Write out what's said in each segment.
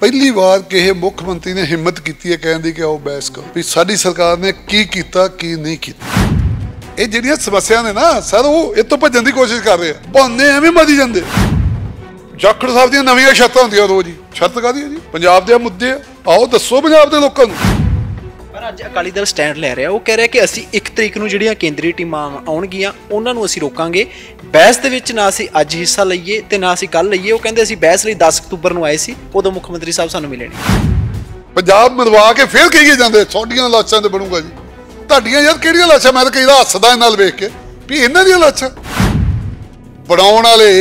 ਪਹਿਲੀ ਵਾਰ ਕਿਸੇ ਮੁੱਖ ਮੰਤਰੀ ਨੇ ਹਿੰਮਤ ਕੀਤੀ ਹੈ ਕਹਿਣ ਦੀ ਕਿ ਆਓ ਬਹਿਸ ਕਰੋ ਵੀ ਸਾਡੀ ਸਰਕਾਰ ਨੇ ਕੀ ਕੀਤਾ ਕੀ ਨਹੀਂ ਕੀਤਾ ਇਹ ਜਿਹੜੀਆਂ ਸਮੱਸਿਆ ਨੇ ਨਾ ਸਰ ਉਹ ਇਹ ਤੋਂ ਭੱਜਣ ਦੀ ਕੋਸ਼ਿਸ਼ ਕਰ ਰਹੇ ਆ ਭੰਨੇ ਐਵੇਂ ਮਦੀ ਜਾਂਦੇ ਜਾਖੜ ਸਾਹਿਬ ਦੀਆਂ ਨਵੀਆਂ ਸ਼ਰਤਾਂ ਹੁੰਦੀਆਂ ਦੋ ਜੀ ਸ਼ਰਤ ਕਾਦੀ ਜੀ ਪੰਜਾਬ ਦੇ ਮੁੱਦੇ ਆ ਆਓ ਦੱਸੋ ਪੰਜਾਬ ਦੇ ਲੋਕਾਂ ਨੂੰ ਪਰ ਅੱਜ ਅਕਾਲੀ ਦਲ ਸਟੈਂਡ ਲੈ ਰਿਹਾ ਉਹ ਕਹਿ ਰਿਹਾ ਕਿ ਅਸੀਂ 1 ਤਰੀਕ ਨੂੰ ਜਿਹੜੀਆਂ ਕੇਂਦਰੀ ਟੀਮਾਂ ਆਉਣਗੀਆਂ ਉਹਨਾਂ ਨੂੰ ਅਸੀਂ ਰੋਕਾਂਗੇ ਬਹਿਸ ਦੇ ਵਿੱਚ ਨਾ ਅਸੀਂ ਅੱਜ ਹਿੱਸਾ ਲਈਏ ਤੇ ਨਾ ਅਸੀਂ ਕੱਲ ਲਈਏ ਉਹ ਕਹਿੰਦੇ ਅਸੀਂ ਬਹਿਸ ਲਈ 10 ਅਕਤੂਬਰ ਨੂੰ ਆਏ ਸੀ ਉਦੋਂ ਮੁੱਖ ਮੰਤਰੀ ਸਾਹਿਬ ਸਾਨੂੰ ਮਿਲੇ ਨੇ ਪੰਜਾਬ ਮਦਵਾ ਕੇ ਫੇਰ ਕਹੀਏ ਜਾਂਦੇ ਤੁਹਾਡੀਆਂ ਲਾਸ਼ਾਂ ਤੇ ਬਣੂਗਾ ਜੀ ਤੁਹਾਡੀਆਂ ਯਾਰ ਕਿਹੜੀਆਂ ਲਾਸ਼ਾਂ ਮੈਂ ਤਾਂ ਕਈ ਹੱਸਦਾ ਨਾਲ ਵੇਖ ਕੇ ਵੀ ਇਹਨਾਂ ਦੀਆਂ ਲਾਸ਼ਾਂ ਬਣਾਉਣ ਵਾਲੇ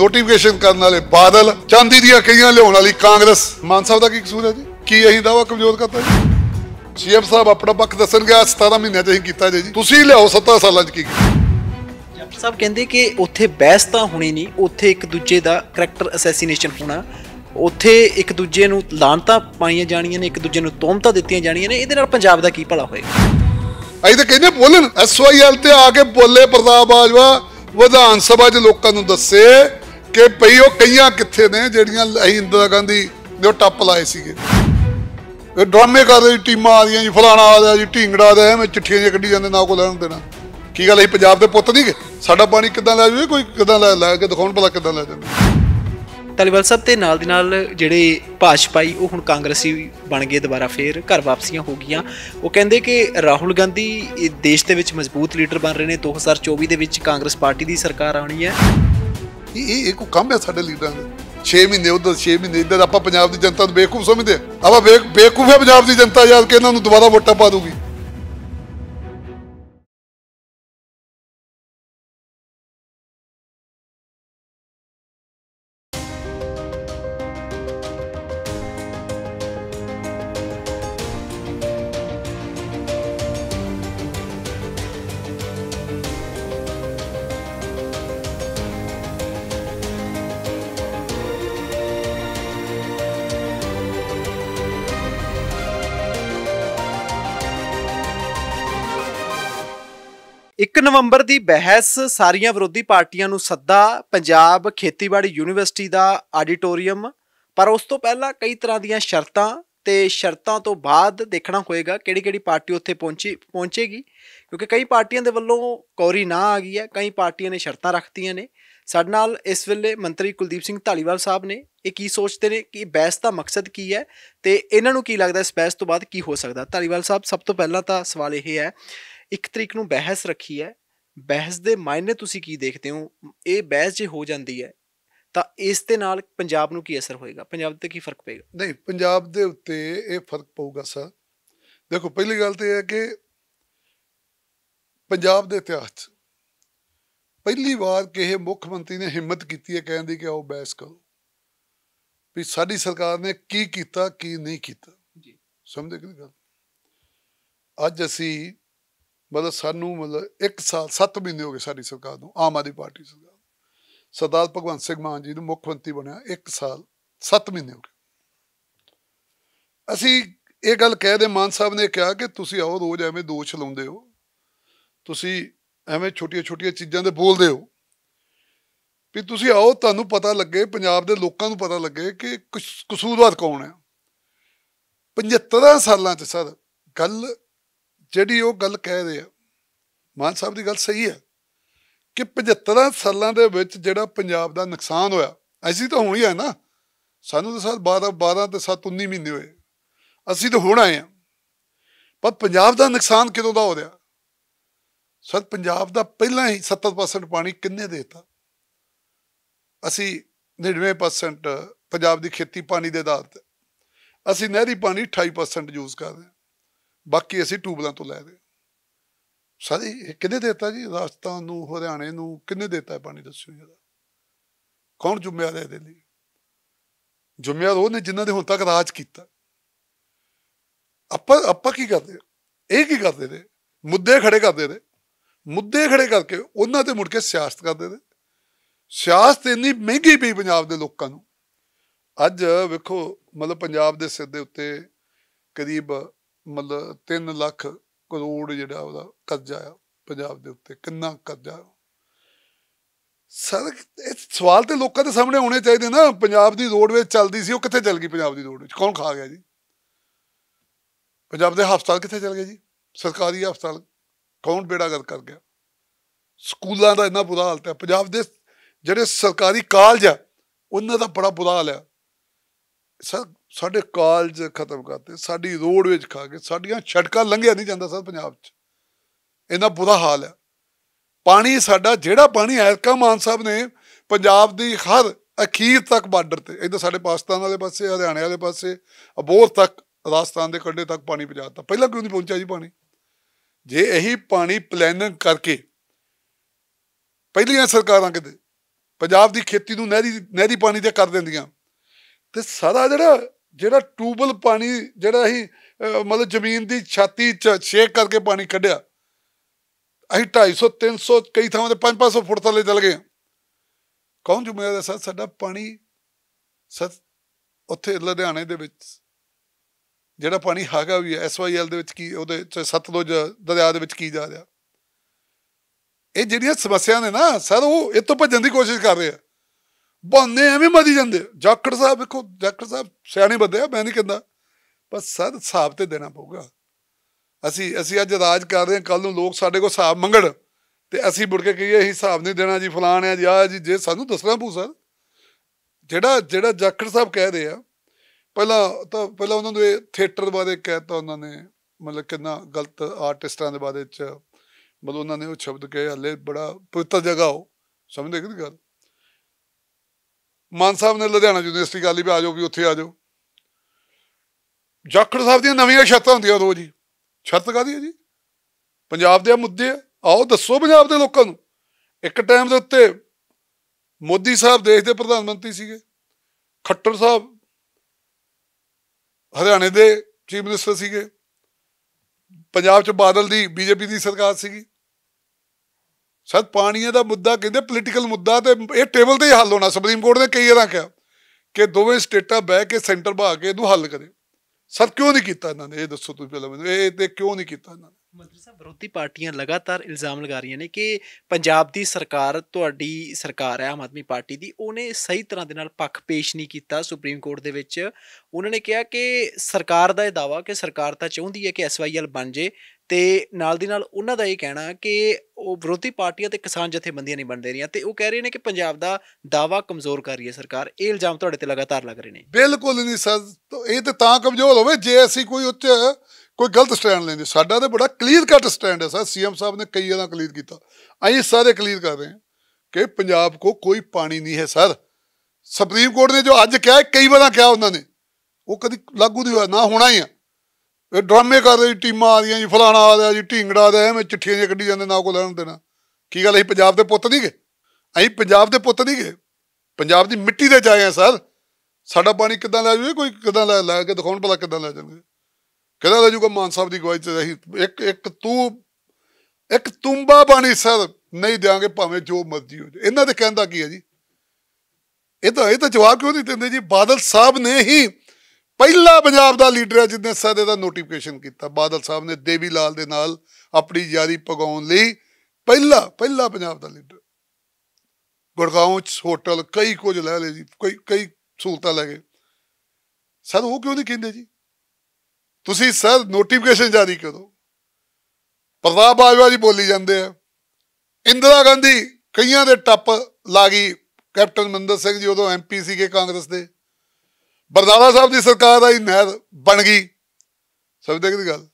ਨੋਟੀਫਿਕੇਸ਼ਨ ਕਰਨ ਵਾਲੇ ਬਾਦਲ ਚਾਂਦੀ ਦੀਆਂ ਕਈਆਂ ਲਿਆਉਣ ਵਾਲੀ ਕਾਂਗਰਸ ਮਾਨ ਸਾਹਿਬ ਦਾ ਕੀ ਕਸੂਰ ਹੈ ਜੀ ਕੀ ਅਸੀਂ ਦਾਵਾ ਕਮਜ਼ੋਰ ਕਰਤਾ ਜੀ ਸੀਐਮ ਸਾਹਿਬ ਆਪਣਾ ਪੱਖ ਦੱਸਣਗੇ ਗਿਆ 17 ਮਹੀਨਿਆਂ ਚ ਹੀ ਕੀਤਾ ਜੀ ਤੁਸੀਂ ਲਿਆਓ 7 ਸਾਲਾਂ ਚ ਕੀ ਕੀਤਾ ਸਭ ਕਹਿੰਦੇ ਕਿ ਉੱਥੇ ਬਹਿਸ ਤਾਂ ਹੋਣੀ ਨਹੀਂ ਉੱਥੇ ਇੱਕ ਦੂਜੇ ਦਾ ਕੈਰੈਕਟਰ ਅਸੈਸੀਨੇਸ਼ਨ ਹੋਣਾ ਉੱਥੇ ਇੱਕ ਦੂਜੇ ਨੂੰ ਲਾਂਤਾਂ ਪਾਈਆਂ ਜਾਣੀਆਂ ਨੇ ਇੱਕ ਦੂਜੇ ਨੂੰ ਤੋਮਤਾ ਦਿੱਤੀਆਂ ਜਾਣੀਆਂ ਨੇ ਇਹਦੇ ਨਾਲ ਪੰਜਾਬ ਦਾ ਕੀ ਭਲਾ ਹੋਏਗਾ ਅਈ ਤਾਂ ਕਹਿੰਦੇ ਬੋਲਣ ਐਸਵਾਈਐਲ ਤੇ ਆ ਕੇ ਬੋਲੇ ਪ੍ਰਤਾਪ ਬਾਜਵਾ ਵਿਧਾਨ ਸਭਾ 'ਚ ਲੋਕਾਂ ਨੂੰ ਦੱਸੇ ਕਿ ਭਈ ਉਹ ਕਈਆਂ ਕਿੱਥੇ ਨੇ ਜਿਹੜੀਆਂ ਅਸੀਂ ਇੰਦਰਾ ਗਾਂਧੀ ਦੇ ਟੱਪ ਲਾਏ ਸੀਗੇ ਇਹ ਡਰਾਮੇ ਕਰਦੇ ਜੀ ਟੀਮਾਂ ਆ ਜੀ ਫਲਾਣਾ ਆ ਜੀ ਢੀਂਗੜਾ ਦਾ ਐਵੇਂ ਚਿੱਠੀਆਂ ਜੇ ਕੱਢੀ ਜਾਂਦੇ ਨਾ ਕੋ ਲੈਣ ਦੇਣਾ ਕੀ ਗੱਲ ਹੈ ਪੰਜਾਬ ਦੇ ਪੁੱਤ ਨਹੀਂ ਸਾਡਾ ਪਾਣੀ ਕਿੱਦਾਂ ਲੈ ਜੂਏ ਕੋਈ ਕਿੱਦਾਂ ਲੈ ਲੈ ਕੇ ਦਿਖਾਉਣ ਭਲਾ ਕਿੱਦਾਂ ਲੈ ਜਾਂਦੇ ਤਲਵਲ ਸਾਹਿਬ ਤੇ ਨਾਲ ਦੀ ਨਾਲ ਜਿਹੜੇ ਭਾਜਪਾਈ ਉਹ ਹੁਣ ਕਾਂਗਰਸੀ ਬਣ ਗਏ ਦੁਬਾਰਾ ਫੇਰ ਘਰ ਵਾਪਸੀਆਂ ਹੋ ਗਈਆਂ ਉਹ ਕਹਿੰਦੇ ਕਿ ਰਾਹੁਲ ਗਾਂਧੀ ਦੇਸ਼ ਦੇ ਵਿੱਚ ਮਜ਼ਬੂਤ ਲੀਡਰ ਬਣ ਰਹੇ ਨੇ 2024 ਦੇ ਵਿੱਚ ਕਾਂਗਰਸ ਪਾਰਟੀ ਦੀ ਸਰਕਾਰ ਆਉਣੀ ਹੈ ਇਹ ਇਹ ਕੋ ਕੰਮ ਹੈ ਸਾਡੇ ਲੀਡਰਾਂ ਦਾ 6 ਮਹੀਨੇ ਉਧਰ 6 ਮਹੀਨੇ ਇੱਧਰ ਆਪਾਂ ਪੰਜਾਬ ਦੀ ਜਨਤਾ ਨੂੰ ਬੇਕੂਫ ਸਮਝਦੇ ਆਪਾਂ ਬੇਕੂਫ ਹੈ ਪੰਜਾਬ ਦੀ ਜਨਤਾ ਯਾਰ ਕਿ ਇਹਨਾਂ ਨੂੰ ਦੁਬਾਰਾ ਵੋਟਾਂ ਪਾ ਦੂਗੀ ਨਵੰਬਰ ਦੀ ਬਹਿਸ ਸਾਰੀਆਂ ਵਿਰੋਧੀ ਪਾਰਟੀਆਂ ਨੂੰ ਸੱਦਾ ਪੰਜਾਬ ਖੇਤੀਬਾੜੀ ਯੂਨੀਵਰਸਿਟੀ ਦਾ ਆਡੀਟੋਰੀਅਮ ਪਰ ਉਸ ਤੋਂ ਪਹਿਲਾਂ ਕਈ ਤਰ੍ਹਾਂ ਦੀਆਂ ਸ਼ਰਤਾਂ ਤੇ ਸ਼ਰਤਾਂ ਤੋਂ ਬਾਅਦ ਦੇਖਣਾ ਹੋਏਗਾ ਕਿਹੜੀ ਕਿਹੜੀ ਪਾਰਟੀ ਉੱਥੇ ਪਹੁੰਚੀ ਪਹੁੰਚੇਗੀ ਕਿਉਂਕਿ ਕਈ ਪਾਰਟੀਆਂ ਦੇ ਵੱਲੋਂ ਕੌਰੀ ਨਾ ਆ ਗਈ ਹੈ ਕਈ ਪਾਰਟੀਆਂ ਨੇ ਸ਼ਰਤਾਂ ਰੱਖਤੀਆਂ ਨੇ ਸਾਡੇ ਨਾਲ ਇਸ ਵੇਲੇ ਮੰਤਰੀ ਕੁਲਦੀਪ ਸਿੰਘ ਢਾਲੀਵਾਲ ਸਾਹਿਬ ਨੇ ਇਹ ਕੀ ਸੋਚਦੇ ਨੇ ਕਿ ਬਹਿਸ ਦਾ ਮਕਸਦ ਕੀ ਹੈ ਤੇ ਇਹਨਾਂ ਨੂੰ ਕੀ ਲੱਗਦਾ ਇਸ ਬੈਸ ਤੋਂ ਬਾਅਦ ਕੀ ਹੋ ਸਕਦਾ ਢਾਲੀਵਾਲ ਸਾਹਿਬ ਸਭ ਤੋਂ ਪਹਿਲਾਂ ਤਾਂ ਸਵਾਲ ਇਹ ਹੈ ਇੱਕ ਤਰੀਕ ਨੂੰ ਬਹਿਸ ਰੱਖੀ ਹੈ ਬਹਿਸ ਦੇ ਮਾਇਨੇ ਤੁਸੀਂ ਕੀ ਦੇਖਦੇ ਹੋ ਇਹ ਬਹਿਸ ਜੇ ਹੋ ਜਾਂਦੀ ਹੈ ਤਾਂ ਇਸ ਦੇ ਨਾਲ ਪੰਜਾਬ ਨੂੰ ਕੀ ਅਸਰ ਹੋਏਗਾ ਪੰਜਾਬ ਤੇ ਕੀ ਫਰਕ ਪਏਗਾ ਨਹੀਂ ਪੰਜਾਬ ਦੇ ਉੱਤੇ ਇਹ ਫਰਕ ਪਊਗਾ ਸਰ ਦੇਖੋ ਪਹਿਲੀ ਗੱਲ ਤੇ ਇਹ ਹੈ ਕਿ ਪੰਜਾਬ ਦੇ ਇਤਿਹਾਸ 'ਚ ਪਹਿਲੀ ਵਾਰ ਕਿਸੇ ਮੁੱਖ ਮੰਤਰੀ ਨੇ ਹਿੰਮਤ ਕੀਤੀ ਹੈ ਕਹਿਣ ਦੀ ਕਿ ਆਓ ਬਹਿਸ ਕਰੋ ਵੀ ਸਾਡੀ ਸਰਕਾਰ ਨੇ ਕੀ ਕੀਤਾ ਕੀ ਨਹੀਂ ਕੀਤਾ ਜੀ ਸਮਝਦੇ ਕਿ ਗੱਲ ਅੱਜ ਅਸੀਂ ਮਤਲਬ ਸਾਨੂੰ ਮਤਲਬ 1 ਸਾਲ 7 ਮਹੀਨੇ ਹੋ ਗਏ ਸਾਡੀ ਸਰਕਾਰ ਨੂੰ ਆਮ ਆਦਮੀ ਪਾਰਟੀ ਸਰਕਾਰ ਸਰਦਾਰ ਭਗਵੰਤ ਸਿੰਘ ਮਾਨ ਜੀ ਨੂੰ ਮੁੱਖ ਮੰਤਰੀ ਬਣਿਆ 1 ਸਾਲ 7 ਮਹੀਨੇ ਹੋ ਗਏ ਅਸੀਂ ਇਹ ਗੱਲ ਕਹਿ ਦੇ ਮਾਨ ਸਾਹਿਬ ਨੇ ਕਿਹਾ ਕਿ ਤੁਸੀਂ ਆਓ ਰੋਜ਼ ਐਵੇਂ ਦੋਸ਼ ਲਾਉਂਦੇ ਹੋ ਤੁਸੀਂ ਐਵੇਂ ਛੋਟੀਆਂ-ਛੋਟੀਆਂ ਚੀਜ਼ਾਂ ਦੇ ਬੋਲਦੇ ਹੋ ਵੀ ਤੁਸੀਂ ਆਓ ਤੁਹਾਨੂੰ ਪਤਾ ਲੱਗੇ ਪੰਜਾਬ ਦੇ ਲੋਕਾਂ ਨੂੰ ਪਤਾ ਲੱਗੇ ਕਿ ਕਸੂਰਵਾਦ ਕੌਣ ਹੈ 75 ਸਾਲਾਂ 'ਚ ਸਰ ਗੱਲ ਜਿਹੜੀ ਉਹ ਗੱਲ ਕਹਿ ਰਹੇ ਆ ਮਾਨ ਸਾਹਿਬ ਦੀ ਗੱਲ ਸਹੀ ਹੈ ਕਿ 75 ਸਾਲਾਂ ਦੇ ਵਿੱਚ ਜਿਹੜਾ ਪੰਜਾਬ ਦਾ ਨੁਕਸਾਨ ਹੋਇਆ ਅਸੀਂ ਤਾਂ ਹੁਣ ਹੀ ਆ ਨਾ ਸਾਨੂੰ ਤਾਂ ਸਾਲ 12 12 ਤੇ 7 19 ਮਹੀਨੇ ਹੋਏ ਅਸੀਂ ਤਾਂ ਹੁਣ ਆਏ ਆ ਪਰ ਪੰਜਾਬ ਦਾ ਨੁਕਸਾਨ ਕਿਦੋਂ ਦਾ ਹੋ ਰਿਹਾ ਸਰ ਪੰਜਾਬ ਦਾ ਪਹਿਲਾਂ ਹੀ 70% ਪਾਣੀ ਕਿੰਨੇ ਦੇਤਾ ਅਸੀਂ 99% ਪੰਜਾਬ ਦੀ ਖੇਤੀ ਪਾਣੀ ਦੇ ਆਧਾਰ ਤੇ ਅਸੀਂ ਨਹਿਰੀ ਪਾਣੀ 28% ਯੂਜ਼ ਕਰਦੇ ਹਾਂ ਬਾਕੀ ਅਸੀਂ ਟੂਬਲਾਂ ਤੋਂ ਲੈ ਦੇ ਸਾਰੇ ਕਿੰਨੇ ਦਿੱਤਾ ਜੀ ਰਾਜਸਥਾਨ ਨੂੰ ਹਰਿਆਣੇ ਨੂੰ ਕਿੰਨੇ ਦਿੱਤਾ ਪਾਣੀ ਦੱਸਿਓ ਜਰਾ ਕੌਣ ਜ਼ਿੰਮੇਵਾਰ ਹੈ ਇਹਦੇ ਲਈ ਜ਼ਿੰਮੇਵਾਰ ਉਹ ਨੇ ਜਿਨ੍ਹਾਂ ਦੇ ਹੁਣ ਤੱਕ ਰਾਜ ਕੀਤਾ ਆਪਾਂ ਆਪਾਂ ਕੀ ਕਰਦੇ ਇਹ ਕੀ ਕਰਦੇ ਨੇ ਮੁੱਦੇ ਖੜੇ ਕਰਦੇ ਨੇ ਮੁੱਦੇ ਖੜੇ ਕਰਕੇ ਉਹਨਾਂ ਤੇ ਮੁੜ ਕੇ ਸਿਆਸਤ ਕਰਦੇ ਨੇ ਸਿਆਸਤ ਇੰਨੀ ਮਹਿੰਗੀ ਪਈ ਪੰਜਾਬ ਦੇ ਲੋਕਾਂ ਨੂੰ ਅੱਜ ਵੇਖੋ ਮਤਲਬ ਪੰਜਾਬ ਦੇ ਸਿਰ ਦੇ ਉੱਤੇ ਕਰੀਬ ਮਤਲਬ 3 ਲੱਖ ਕਰੋੜ ਜਿਹੜਾ ਉਹਦਾ ਕਰਜ਼ਾ ਆ ਪੰਜਾਬ ਦੇ ਉੱਤੇ ਕਿੰਨਾ ਕਰਜ਼ਾ ਸਰ ਇਹ ਸਵਾਲ ਤੇ ਲੋਕਾਂ ਦੇ ਸਾਹਮਣੇ ਆਉਣੇ ਚਾਹੀਦੇ ਨਾ ਪੰਜਾਬ ਦੀ ਰੋਡਵੇਜ ਚੱਲਦੀ ਸੀ ਉਹ ਕਿੱਥੇ ਚੱਲ ਗਈ ਪੰਜਾਬ ਦੀ ਰੋਡਵੇਜ ਕੌਣ ਖਾ ਗਿਆ ਜੀ ਪੰਜਾਬ ਦੇ ਹਸਪਤਾਲ ਕਿੱਥੇ ਚੱਲ ਗਏ ਜੀ ਸਰਕਾਰੀ ਹਸਪਤਾਲ ਕੌਣ ਗਰ ਕਰ ਗਿਆ ਸਕੂਲਾਂ ਦਾ ਇੰਨਾ ਬੁਰਾ ਹਾਲ ਹੈ ਪੰਜਾਬ ਦੇ ਜਿਹੜੇ ਸਰਕਾਰੀ ਕਾਲਜ ਆ ਉਹਨਾਂ ਦਾ ਬੜਾ ਬੁਰਾ ਹਾਲ ਹੈ ਸਰ ਸਾਡੇ ਕਾਲਜ ਖਤਮ ਕਰਤੇ ਸਾਡੀ ਰੋਡ ਵਿੱਚ ਖਾ ਕੇ ਸਾਡੀਆਂ ਛੜਕਾਂ ਲੰਘਿਆ ਨਹੀਂ ਜਾਂਦਾ ਸਰ ਪੰਜਾਬ 'ਚ ਇਹਨਾਂ ਬੁਰਾ ਹਾਲ ਹੈ ਪਾਣੀ ਸਾਡਾ ਜਿਹੜਾ ਪਾਣੀ ਐਲਕਾ ਮਾਨ ਸਾਹਿਬ ਨੇ ਪੰਜਾਬ ਦੀ ਹਰ ਅਖੀਰ ਤੱਕ ਬਾਰਡਰ ਤੇ ਇਹਦਾ ਸਾਡੇ ਪਾਕਿਸਤਾਨ ਵਾਲੇ ਪਾਸੇ ਹਰਿਆਣੇ ਵਾਲੇ ਪਾਸੇ ਅਬੋਰ ਤੱਕ ਰਾਜਸਥਾਨ ਦੇ ਕੰਢੇ ਤੱਕ ਪਾਣੀ ਪਹੁੰਚਾਤਾ ਪਹਿਲਾਂ ਕਿਉਂ ਨਹੀਂ ਪਹੁੰਚਿਆ ਜੀ ਪਾਣੀ ਜੇ ਇਹੀ ਪਾਣੀ ਪਲੈਨਿੰਗ ਕਰਕੇ ਪਹਿਲੀਆਂ ਸਰਕਾਰਾਂ ਕਿਤੇ ਪੰਜਾਬ ਦੀ ਖੇਤੀ ਨੂੰ ਨਹਿਰੀ ਨਹਿਰੀ ਪਾਣੀ ਤੇ ਕਰ ਦਿੰਦੀਆਂ ਤੇ ਸਾਰਾ ਜਿਹੜਾ ਜਿਹੜਾ ਟੂਬਲ ਪਾਣੀ ਜਿਹੜਾ ਅਸੀਂ ਮਤਲਬ ਜ਼ਮੀਨ ਦੀ ਛਾਤੀ ਚ ਛੇਕ ਕਰਕੇ ਪਾਣੀ ਕੱਢਿਆ ਅਸੀਂ 250 300 ਕਈ ਥਾਵਾਂ ਤੇ 5-500 ਫੁੱਟ ਤੱਕ ਚਲ ਗਏ ਕੌਣ ਜੁਮੇ ਦਾ ਸਾਡਾ ਪਾਣੀ ਸਤ ਉੱਥੇ ਲੁਧਿਆਣੇ ਦੇ ਵਿੱਚ ਜਿਹੜਾ ਪਾਣੀ ਹੈਗਾ ਵੀ ਐਸਵਾਈਐਲ ਦੇ ਵਿੱਚ ਕੀ ਉਹਦੇ ਚ ਸਤਲੁਜ ਦਰਿਆ ਦੇ ਵਿੱਚ ਕੀ ਜਾ ਰਿਹਾ ਇਹ ਜਿਹੜੀਆਂ ਸਮੱਸਿਆ ਨੇ ਨਾ ਸਰ ਉਹ ਇਹ ਤੋਂ ਭੱਜਣ ਦੀ ਕੋਸ਼ਿਸ਼ ਕਰ ਰਹੇ ਆ ਬੰਨੇ ਐਵੇਂ ਮਦੀ ਜਾਂਦੇ ਜਾਕੜ ਸਾਹਿਬ ਵੇਖੋ ਜਾਕੜ ਸਾਹਿਬ ਸਿਆਣੇ ਬੰਦੇ ਆ ਮੈਂ ਨਹੀਂ ਕਹਿੰਦਾ ਪਰ ਸਦ ਹਿਸਾਬ ਤੇ ਦੇਣਾ ਪਊਗਾ ਅਸੀਂ ਅਸੀਂ ਅੱਜ ਰਾਜ ਕਰ ਰਹੇ ਹਾਂ ਕੱਲ ਨੂੰ ਲੋਕ ਸਾਡੇ ਕੋਲ ਹਿਸਾਬ ਮੰਗਣ ਤੇ ਅਸੀਂ ਮੁੜ ਕੇ ਕਹੀਏ ਅਸੀਂ ਹਿਸਾਬ ਨਹੀਂ ਦੇਣਾ ਜੀ ਫਲਾਣ ਆ ਜੀ ਆ ਜੀ ਜੇ ਸਾਨੂੰ ਦੱਸਣਾ ਪਊ ਸਰ ਜਿਹੜਾ ਜਿਹੜਾ ਜਾਕੜ ਸਾਹਿਬ ਕਹਿ ਰਹੇ ਆ ਪਹਿਲਾਂ ਤਾਂ ਪਹਿਲਾਂ ਉਹਨਾਂ ਨੂੰ ਇਹ ਥੀਏਟਰ ਬਾਰੇ ਕਹਿਤਾ ਉਹਨਾਂ ਨੇ ਮਤਲਬ ਕਿੰਨਾ ਗਲਤ ਆਰਟਿਸਟਾਂ ਦੇ ਬਾਰੇ ਚ ਮਤਲਬ ਉਹਨਾਂ ਨੇ ਉਹ ਸ਼ਬਦ ਕਹੇ ਹੱਲੇ ਬੜਾ ਪਵਿੱਤਰ ਜਗ੍ਹਾ ਹੋ ਸਮਝਦੇ ਕਿ ਗੱਲ ਮਾਨ ਸਾਹਿਬ ਨੇ ਲੁਧਿਆਣਾ ਯੂਨੀਵਰਸਿਟੀ ਗੱਲ ਹੀ ਵੀ ਆ ਜਾਓ ਵੀ ਉੱਥੇ ਆ ਜਾਓ ਜਾਖੜ ਸਾਹਿਬ ਦੀਆਂ ਨਵੀਆਂ ਛੱਤਾਂ ਹੁੰਦੀਆਂ ਰੋਜ਼ ਜੀ ਛੱਤ ਕਾਦੀ ਹੈ ਜੀ ਪੰਜਾਬ ਦੇ ਮੁੱਦੇ ਆਓ ਦੱਸੋ ਪੰਜਾਬ ਦੇ ਲੋਕਾਂ ਨੂੰ ਇੱਕ ਟਾਈਮ ਦੇ ਉੱਤੇ ਮੋਦੀ ਸਾਹਿਬ ਦੇਸ਼ ਦੇ ਪ੍ਰਧਾਨ ਮੰਤਰੀ ਸੀਗੇ ਖੱਟਰ ਸਾਹਿਬ ਹਰਿਆਣੇ ਦੇ ਚੀਫ ਮਿਨਿਸਟਰ ਸੀਗੇ ਪੰਜਾਬ 'ਚ ਬਾਦਲ ਦੀ ਬੀਜੇਪੀ ਦੀ ਸਰਕਾਰ ਸੀਗੀ ਸਰ ਪਾਣੀਆਂ ਦਾ ਮੁੱਦਾ ਕਹਿੰਦੇ ਪੋਲੀਟੀਕਲ ਮੁੱਦਾ ਤੇ ਇਹ ਟੇਬਲ ਤੇ ਹੀ ਹੱਲ ਹੋਣਾ ਸੁਪਰੀਮ ਕੋਰਟ ਨੇ ਕਈ ਵਾਰਾਂ ਕਿਹਾ ਕਿ ਦੋਵੇਂ ਸਟੇਟਾਂ ਬਹਿ ਕੇ ਸੈਂਟਰ ਬਹਾ ਕੇ ਇਹਨੂੰ ਹੱਲ ਕਰੇ ਸਰ ਕਿਉਂ ਨਹੀਂ ਕੀਤਾ ਇਹਨਾਂ ਨੇ ਇਹ ਦੱਸੋ ਤੁਸੀਂ ਪਹਿਲਾਂ ਮੈਨੂੰ ਇਹ ਤੇ ਕਿਉਂ ਨਹੀਂ ਕੀਤਾ ਇਹਨਾਂ ਨੇ ਮੰਤਰੀ ਸਾਹਿਬ ਵਿਰੋਧੀ ਪਾਰਟੀਆਂ ਲਗਾਤਾਰ ਇਲਜ਼ਾਮ ਲਗਾ ਰਹੀਆਂ ਨੇ ਕਿ ਪੰਜਾਬ ਦੀ ਸਰਕਾਰ ਤੁਹਾਡੀ ਸਰਕਾਰ ਹੈ ਆਮ ਆਦਮੀ ਪਾਰਟੀ ਦੀ ਉਹਨੇ ਸਹੀ ਤਰ੍ਹਾਂ ਦੇ ਨਾਲ ਪੱਖ ਪੇਸ਼ ਨਹੀਂ ਕੀਤਾ ਸੁਪਰੀਮ ਕੋਰਟ ਦੇ ਵਿੱਚ ਉਹਨਾਂ ਨੇ ਕਿਹਾ ਕਿ ਸਰਕਾਰ ਦਾ ਇਹ ਦਾਵਾ ਕਿ ਸਰਕਾਰ ਤਾਂ ਚਾਹੁੰਦੀ ਹੈ ਕਿ ਐਸਵਾਈਐਲ ਬਣ ਜੇ ਤੇ ਨਾਲ ਦੀ ਨਾਲ ਉਹਨਾਂ ਦਾ ਇਹ ਕਹਿਣਾ ਕਿ ਉਹ ਵਿਰੋਧੀ ਪਾਰਟੀਆਂ ਤੇ ਕਿਸਾਨ ਜਥੇਬੰਦੀਆਂ ਨਹੀਂ ਬਣਦੇ ਰਹੀਆਂ ਤੇ ਉਹ ਕਹਿ ਰਹੇ ਨੇ ਕਿ ਪੰਜਾਬ ਦਾ ਦਾਵਾ ਕਮਜ਼ੋਰ ਕਰ ਰਹੀ ਹੈ ਸਰਕਾਰ ਇਹ ਇਲਜ਼ਾਮ ਤੁਹਾਡੇ ਤੇ ਲਗਾਤਾਰ ਲੱਗ ਰਹੇ ਨੇ ਬਿਲਕੁਲ ਨਹੀਂ ਸਰ ਇਹ ਤੇ ਤਾਂ ਕਮਜ਼ੋਰ ਹੋਵੇ ਜੇ ਅਸੀਂ ਕੋਈ ਉੱਚ ਕੋਈ ਗਲਤ ਸਟੈਂਡ ਲੈਂਦੇ ਸਾਡਾ ਤੇ ਬੜਾ ਕਲੀਅਰ ਕੱਟ ਸਟੈਂਡ ਹੈ ਸਰ ਸੀਐਮ ਸਾਹਿਬ ਨੇ ਕਈ ਵਾਰਾਂ ਕਲੀਅਰ ਕੀਤਾ ਅਸੀਂ ਸਾਰੇ ਕਲੀਅਰ ਕਰ ਰਹੇ ਹਾਂ ਕਿ ਪੰਜਾਬ ਕੋ ਕੋਈ ਪਾਣੀ ਨਹੀਂ ਹੈ ਸਰ ਸੁਪਰੀਮ ਕੋਰਟ ਨੇ ਜੋ ਅੱਜ ਕਿਹਾ ਕਈ ਵਾਰਾਂ ਕਿਹਾ ਉਹਨਾਂ ਨੇ ਉਹ ਕਦੀ ਲਾਗੂ ਨਹੀਂ ਹੋਇਆ ਨਾ ਹੋਣਾ ਹੀ ਆ ਇਹ ਡਰਾਮੇ ਕਰਦੇ ਜੀ ਟੀਮਾਂ ਆਦੀਆਂ ਜੀ ਫਲਾਣਾ ਆਦਿਆ ਜੀ ਢੀਂਗੜਾ ਦੇ ਐਵੇਂ ਚਿੱਠੀਆਂ ਜੇ ਕੱਢੀ ਜਾਂਦੇ ਨਾ ਕੋ ਲੈਣ ਦੇਣਾ ਕੀ ਗੱਲ ਅਸੀਂ ਪੰਜਾਬ ਦੇ ਪੁੱਤ ਨਹੀਂ ਗਏ ਅਸੀਂ ਪੰਜਾਬ ਦੇ ਪੁੱਤ ਨਹੀਂ ਗਏ ਪੰਜਾਬ ਦੀ ਮਿੱਟੀ ਦੇ ਜਾਏ ਆ ਸਰ ਸਾਡਾ ਪਾਣੀ ਕਿੱਦਾਂ ਲੈ ਜੂਏ ਕੋਈ ਕਿਦਾਂ ਲੈ ਲੈ ਕੇ ਦਿਖਾਉਣ ਭਲਾ ਕਿਦਾਂ ਲੈ ਜਾਣਗੇ ਕਿਦਾਂ ਲੈ ਜੂਗਾ ਮਾਨ ਸਾਹਿਬ ਦੀ ਗਵਾਹੀ ਤੇ ਅਸੀਂ ਇੱਕ ਇੱਕ ਤੂੰ ਇੱਕ ਤੁੰਬਾ ਪਾਣੀ ਸਰ ਨਹੀਂ ਦੇਾਂਗੇ ਭਾਵੇਂ ਜੋ ਮਰਜ਼ੀ ਹੋ ਜਾਏ ਇਹਨਾਂ ਦੇ ਕਹਿੰਦਾ ਕੀ ਹੈ ਜੀ ਇਹ ਤਾਂ ਇਹ ਤਾਂ ਜਵਾਬ ਕਿਉਂ ਨਹੀਂ ਦਿੰਦੇ ਜੀ ਬਾਦਲ ਸਾਹਿਬ ਨੇ ਹੀ ਪਹਿਲਾ ਪੰਜਾਬ ਦਾ ਲੀਡਰ ਹੈ ਜਿਸਨੇ ਸਾਦੇ ਦਾ ਨੋਟੀਫਿਕੇਸ਼ਨ ਕੀਤਾ ਬਾਦਲ ਸਾਹਿਬ ਨੇ ਦੇਵੀ ਲਾਲ ਦੇ ਨਾਲ ਆਪਣੀ ਯਾਰੀ ਪਗਾਉਣ ਲਈ ਪਹਿਲਾ ਪਹਿਲਾ ਪੰਜਾਬ ਦਾ ਲੀਡਰ ਗੁਰਗਾਉਂ ਚ ਹੋਟਲ ਕਈ ਕੁਝ ਲੈ ਲਏ ਜੀ ਕਈ ਕਈ ਸਹੂਲਤਾਂ ਲੈ ਗਏ ਸਰ ਉਹ ਕਿਉਂ ਨਹੀਂ ਕਹਿੰਦੇ ਜੀ ਤੁਸੀਂ ਸਰ ਨੋਟੀਫਿਕੇਸ਼ਨ ਜਾਰੀ ਕਰੋ ਪ੍ਰਤਾਪ ਬਾਜਵਾ ਜੀ ਬੋਲੀ ਜਾਂਦੇ ਆ ਇੰਦਰਾ ਗਾਂਧੀ ਕਈਆਂ ਦੇ ਟੱਪ ਲਾ ਗਈ ਕੈਪਟਨ ਮੰਦਰ ਸਿੰਘ ਜੀ ਉਦੋਂ ਐਮਪੀ ਸੀਗੇ ਕਾਂਗਰਸ ਦੇ ਬਰਦਾਲਾ ਸਾਹਿਬ ਦੀ ਸਰਕਾਰ ਆਈ ਨਹਿਰ ਬਣ ਗਈ ਸਮਝਦੇ ਦੀ ਗੱਲ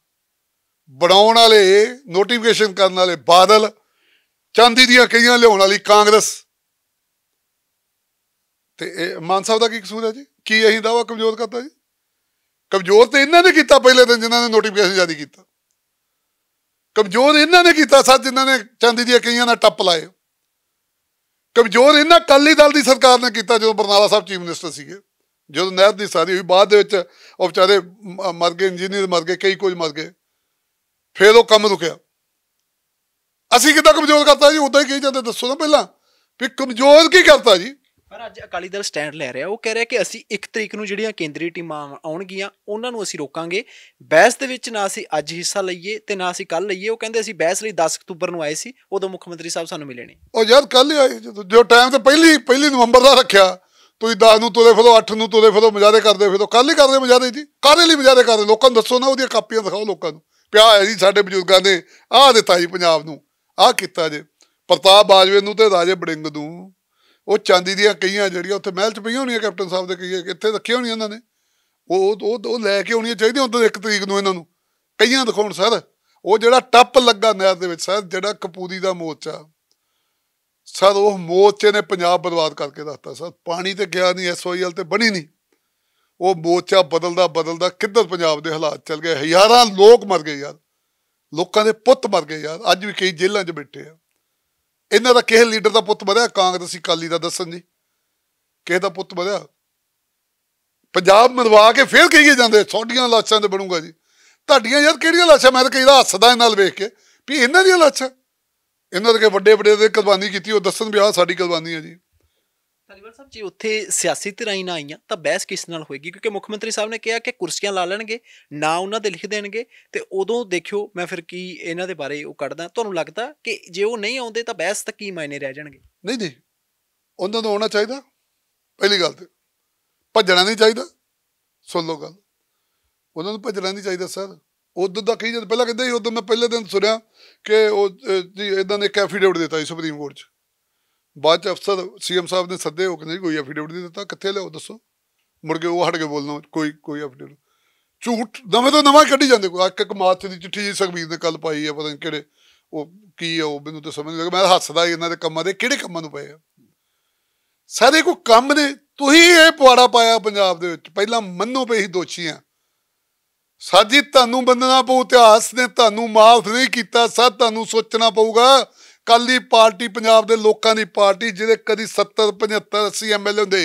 ਬਣਾਉਣ ਵਾਲੇ ਨੋਟੀਫਿਕੇਸ਼ਨ ਕਰਨ ਵਾਲੇ ਬਾਦਲ ਚਾਂਦੀ ਦੀਆਂ ਕਈਆਂ ਲਿਆਉਣ ਵਾਲੀ ਕਾਂਗਰਸ ਤੇ ਮਾਨ ਸਾਹਿਬ ਦਾ ਕੀ ਕਸੂਰ ਹੈ ਜੀ ਕੀ ਅਸੀਂ ਦਾਵਾ ਕਮਜ਼ੋਰ ਕਰਤਾ ਜੀ ਕਮਜ਼ੋਰ ਤੇ ਇਹਨਾਂ ਨੇ ਕੀਤਾ ਪਹਿਲੇ ਦਿਨ ਜਿਨ੍ਹਾਂ ਨੇ ਨੋਟੀਫਿਕੇਸ਼ਨ ਜਾਰੀ ਕੀਤਾ ਕਮਜ਼ੋਰ ਇਹਨਾਂ ਨੇ ਕੀਤਾ ਸਾਥ ਜਿਨ੍ਹਾਂ ਨੇ ਚਾਂਦੀ ਦੀਆਂ ਕਈਆਂ ਨਾਲ ਟੱਪ ਲਾਏ ਕਮਜ਼ੋਰ ਇਹਨਾਂ ਕਾਲੀ ਦਲ ਦੀ ਸਰਕਾਰ ਨੇ ਕੀਤਾ ਜਦੋਂ ਬਰਨਾਲਾ ਸਾਹਿਬ ਚੀਫ ਮਿਨਿਸਟਰ ਸੀਗੇ ਜਦੋਂ ਨਹਿਰ ਦੀ ਸਾਰੀ ਹੋਈ ਬਾਅਦ ਦੇ ਵਿੱਚ ਉਹ ਵਿਚਾਰੇ ਮਰ ਗਏ ਇੰਜੀਨੀਅਰ ਮਰ ਗਏ ਕਈ ਕੁਝ ਮਰ ਗਏ ਫਿਰ ਉਹ ਕੰਮ ਰੁਕਿਆ ਅਸੀਂ ਕਿਦਾਂ ਕਮਜ਼ੋਰ ਕਰਤਾ ਜੀ ਉਦਾਂ ਹੀ ਕਹੀ ਜਾਂਦੇ ਦੱਸੋ ਨਾ ਪਹਿਲਾਂ ਵੀ ਕਮਜ਼ੋਰ ਕੀ ਕਰਤਾ ਜੀ ਪਰ ਅੱਜ ਅਕਾਲੀ ਦਲ ਸਟੈਂਡ ਲੈ ਰਿਹਾ ਉਹ ਕਹਿ ਰਿਹਾ ਕਿ ਅਸੀਂ ਇੱਕ ਤਰੀਕ ਨੂੰ ਜਿਹੜੀਆਂ ਕੇਂਦਰੀ ਟੀਮਾਂ ਆਉਣਗੀਆਂ ਉਹਨਾਂ ਨੂੰ ਅਸੀਂ ਰੋਕਾਂਗੇ ਬਹਿਸ ਦੇ ਵਿੱਚ ਨਾ ਅਸੀਂ ਅੱਜ ਹਿੱਸਾ ਲਈਏ ਤੇ ਨਾ ਅਸੀਂ ਕੱਲ ਲਈਏ ਉਹ ਕਹਿੰਦੇ ਅਸੀਂ ਬਹਿਸ ਲਈ 10 ਅਕਤੂਬਰ ਨੂੰ ਆਏ ਸੀ ਉਦੋਂ ਮੁੱਖ ਮੰਤਰੀ ਸਾਹਿਬ ਸਾਨੂੰ ਮਿਲੇ ਨੇ ਉਹ ਯਾਰ ਕੱਲ ਹੀ ਆਏ ਜਦੋਂ ਜੋ ਟਾਈਮ ਤੇ ਪਹਿਲੀ ਪਹਿਲੀ ਨਵੰਬਰ ਦਾ ਰੱਖਿਆ ਤੁਸੀਂ 10 ਨੂੰ ਤੋਲੇ ਫਿਰੋ 8 ਨੂੰ ਤੋਲੇ ਫਿਰੋ ਮਜਾਦੇ ਕਰਦੇ ਫਿਰੋ ਕੱਲ ਹੀ ਕਰਦੇ ਮਜਾਦੇ ਜੀ ਕਾਹਦੇ ਲਈ ਮਜਾਦੇ ਕਰਦੇ ਲੋਕਾਂ ਨੂੰ ਦੱਸੋ ਨਾ ਉਹਦੀਆਂ ਕਾਪੀਆਂ ਦਿਖਾਓ ਲੋਕਾਂ ਨੂੰ ਪਿਆ ਹੈ ਜੀ ਸਾਡੇ ਬਜ਼ੁਰਗਾਂ ਨੇ ਆਹ ਦਿੱਤਾ ਜੀ ਪੰਜਾਬ ਨੂੰ ਆਹ ਕੀਤਾ ਜੇ ਪ੍ਰਤਾਪ ਬਾਜਵੇ ਨੂੰ ਤੇ ਰਾਜੇ ਬੜਿੰਗ ਨੂੰ ਉਹ ਚਾਂਦੀ ਦੀਆਂ ਕਈਆਂ ਜਿਹੜੀਆਂ ਉੱਥੇ ਮਹਿਲ 'ਚ ਪਈਆਂ ਹੋਣੀਆਂ ਕੈਪਟਨ ਸਾਹਿਬ ਦੇ ਕਈਆਂ ਇੱਥੇ ਰੱਖੀਆਂ ਹੋਣੀਆਂ ਇਹਨਾਂ ਨੇ ਉਹ ਉਹ ਉਹ ਲੈ ਕੇ ਆਉਣੀਆਂ ਚਾਹੀਦੀਆਂ ਉਦੋਂ ਇੱਕ ਤਰੀਕ ਨੂੰ ਇਹਨਾਂ ਨੂੰ ਕਈਆਂ ਦਿਖਾਉਣ ਸਰ ਉਹ ਜਿਹੜਾ ਟੱਪ ਲੱਗਾ ਨਹਿਰ ਦੇ ਵਿੱਚ ਸਰ ਜਿਹੜਾ ਕਪੂਦੀ ਦਾ ਮੋਰਚਾ ਸਰ ਉਹ ਮੋਚੇ ਨੇ ਪੰਜਾਬ ਬਰਬਾਦ ਕਰਕੇ ਦੱਸਤਾ ਸਰ ਪਾਣੀ ਤੇ ਗਿਆ ਨਹੀਂ ਐਸਓਐਲ ਤੇ ਬਣੀ ਨਹੀਂ ਉਹ ਮੋਚਾ ਬਦਲਦਾ ਬਦਲਦਾ ਕਿੱਧਰ ਪੰਜਾਬ ਦੇ ਹਾਲਾਤ ਚੱਲ ਗਏ ਹਜ਼ਾਰਾਂ ਲੋਕ ਮਰ ਗਏ ਯਾਰ ਲੋਕਾਂ ਦੇ ਪੁੱਤ ਮਰ ਗਏ ਯਾਰ ਅੱਜ ਵੀ ਕਈ ਜੇਲ੍ਹਾਂ 'ਚ ਬੈਠੇ ਆ ਇਹਨਾਂ ਦਾ ਕਿਸੇ ਲੀਡਰ ਦਾ ਪੁੱਤ ਮਰਿਆ ਕਾਂਗਰਸੀ ਕਾਲੀ ਦਾ ਦੱਸਣ ਜੀ ਕਿਸੇ ਦਾ ਪੁੱਤ ਮਰਿਆ ਪੰਜਾਬ ਮਰਵਾ ਕੇ ਫੇਰ ਕਹੀਏ ਜਾਂਦੇ ਤੁਹਾਡੀਆਂ ਲਾਸ਼ਾਂ ਤੇ ਬਣੂਗਾ ਜੀ ਤੁਹਾਡੀਆਂ ਯਾਰ ਕਿਹੜੀਆਂ ਲਾਸ਼ਾਂ ਮੈਂ ਤਾਂ ਕਈ ਦਾ ਹੱਸਦਾ ਇਹਨਾਂ ਨਾਲ ਵੇਖ ਕੇ ਵੀ ਇਹਨਾਂ ਦੀਆਂ ਲਾਸ਼ਾਂ ਇਹਨਾਂ ਦੇ ਵੱਡੇ ਵੱਡੇ ਦੇ ਕੁਰਬਾਨੀ ਕੀਤੀ ਉਹ ਦੱਸਣ ਵੀ ਆ ਸਾਡੀ ਕੁਰਬਾਨੀ ਹੈ ਜੀ ਧਾਲੀਵਾਲ ਸਾਹਿਬ ਜੀ ਉੱਥੇ ਸਿਆਸੀ ਧਿਰਾਈ ਨਾ ਆਈਆਂ ਤਾਂ ਬਹਿਸ ਕਿਸ ਨਾਲ ਹੋਏਗੀ ਕਿਉਂਕਿ ਮੁੱਖ ਮੰਤਰੀ ਸਾਹਿਬ ਨੇ ਕਿਹਾ ਕਿ ਕੁਰਸੀਆਂ ਲਾ ਲੈਣਗੇ ਨਾ ਉਹਨਾਂ ਦੇ ਲਿਖ ਦੇਣਗੇ ਤੇ ਉਦੋਂ ਦੇਖਿਓ ਮੈਂ ਫਿਰ ਕੀ ਇਹਨਾਂ ਦੇ ਬਾਰੇ ਉਹ ਕੱਢਦਾ ਤੁਹਾਨੂੰ ਲੱਗਦਾ ਕਿ ਜੇ ਉਹ ਨਹੀਂ ਆਉਂਦੇ ਤਾਂ ਬਹਿਸ ਤਾਂ ਕੀ ਮਾਇਨੇ ਰਹਿ ਜਾਣਗੇ ਨਹੀਂ ਜੀ ਉਹਨਾਂ ਨੂੰ ਆਉਣਾ ਚਾਹੀਦਾ ਪਹਿਲੀ ਗੱਲ ਤੇ ਭੱਜਣਾ ਨਹੀਂ ਚਾਹੀਦਾ ਸੁਣ ਲਓ ਗੱਲ ਉਹਨਾਂ ਨੂੰ ਭੱਜਣਾ ਨਹੀਂ ਚਾਹੀਦਾ ਸਰ ਉਦੋਂ ਦਾ ਕਹੀ ਜਦ ਪਹਿਲਾਂ ਕਹਿੰਦੇ ਸੀ ਉਦੋਂ ਮੈਂ ਪਹਿਲੇ ਦਿਨ ਸੁਣਿਆ ਕਿ ਉਹ ਜੀ ਇਦਾਂ ਦੇ ਐਫੀਡੇਵਿਟ ਦਿੱਤਾ ਸੀ ਸੁਪਰੀਮ ਕੋਰਟ 'ਚ ਬਾਅਦ 'ਚ ਅਫਸਰ ਸੀਐਮ ਸਾਹਿਬ ਨੇ ਸੱਦੇ ਉਹ ਕਹਿੰਦੇ ਕੋਈ ਐਫੀਡੇਵਿਟ ਨਹੀਂ ਦਿੱਤਾ ਕਿੱਥੇ ਲਿਓ ਦੱਸੋ ਮੁੜ ਕੇ ਉਹ ਹਟ ਕੇ ਬੋਲਣਾ ਕੋਈ ਕੋਈ ਐਫੀਡੇਵਿਟ ਝੂਠ ਨਵੇਂ ਤੋਂ ਨਵਾਂ ਕੱਢੀ ਜਾਂਦੇ ਕੋਈ ਇੱਕ ਮਾਥੇ ਦੀ ਚਿੱਠੀ ਜੀ ਸਖਬੀਰ ਨੇ ਕੱਲ ਪਾਈ ਆ ਪਤਾ ਨਹੀਂ ਕਿਹੜੇ ਉਹ ਕੀ ਆ ਉਹ ਮੈਨੂੰ ਤਾਂ ਸਮਝ ਨਹੀਂ ਲੱਗਾ ਮੈਂ ਹੱਸਦਾ ਇਹਨਾਂ ਦੇ ਕੰਮਾਂ ਦੇ ਕਿਹੜੇ ਕੰਮਾਂ ਨੂੰ ਪਏ ਆ ਸਾਰੇ ਕੋ ਕੰਮ ਨੇ ਤੁਸੀਂ ਇਹ ਪੁਆੜਾ ਪਾਇਆ ਪੰਜਾਬ ਦੇ ਵਿੱਚ ਪਹਿਲਾਂ ਮੰਨੋ ਪਈ ਦੋਸ਼ੀ ਆ ਸਾਜੀ ਤੁਹਾਨੂੰ ਬੰਦਨਾ ਪਊ ਇਤਿਹਾਸ ਨੇ ਤੁਹਾਨੂੰ ਮਾਫ ਨਹੀਂ ਕੀਤਾ ਸਾ ਤੁਹਾਨੂੰ ਸੋਚਣਾ ਪਊਗਾ ਕੱਲੀ ਪਾਰਟੀ ਪੰਜਾਬ ਦੇ ਲੋਕਾਂ ਦੀ ਪਾਰਟੀ ਜਿਹਦੇ ਕਦੀ 70 75 80 ਐਮਐਲਏ ਹੁੰਦੇ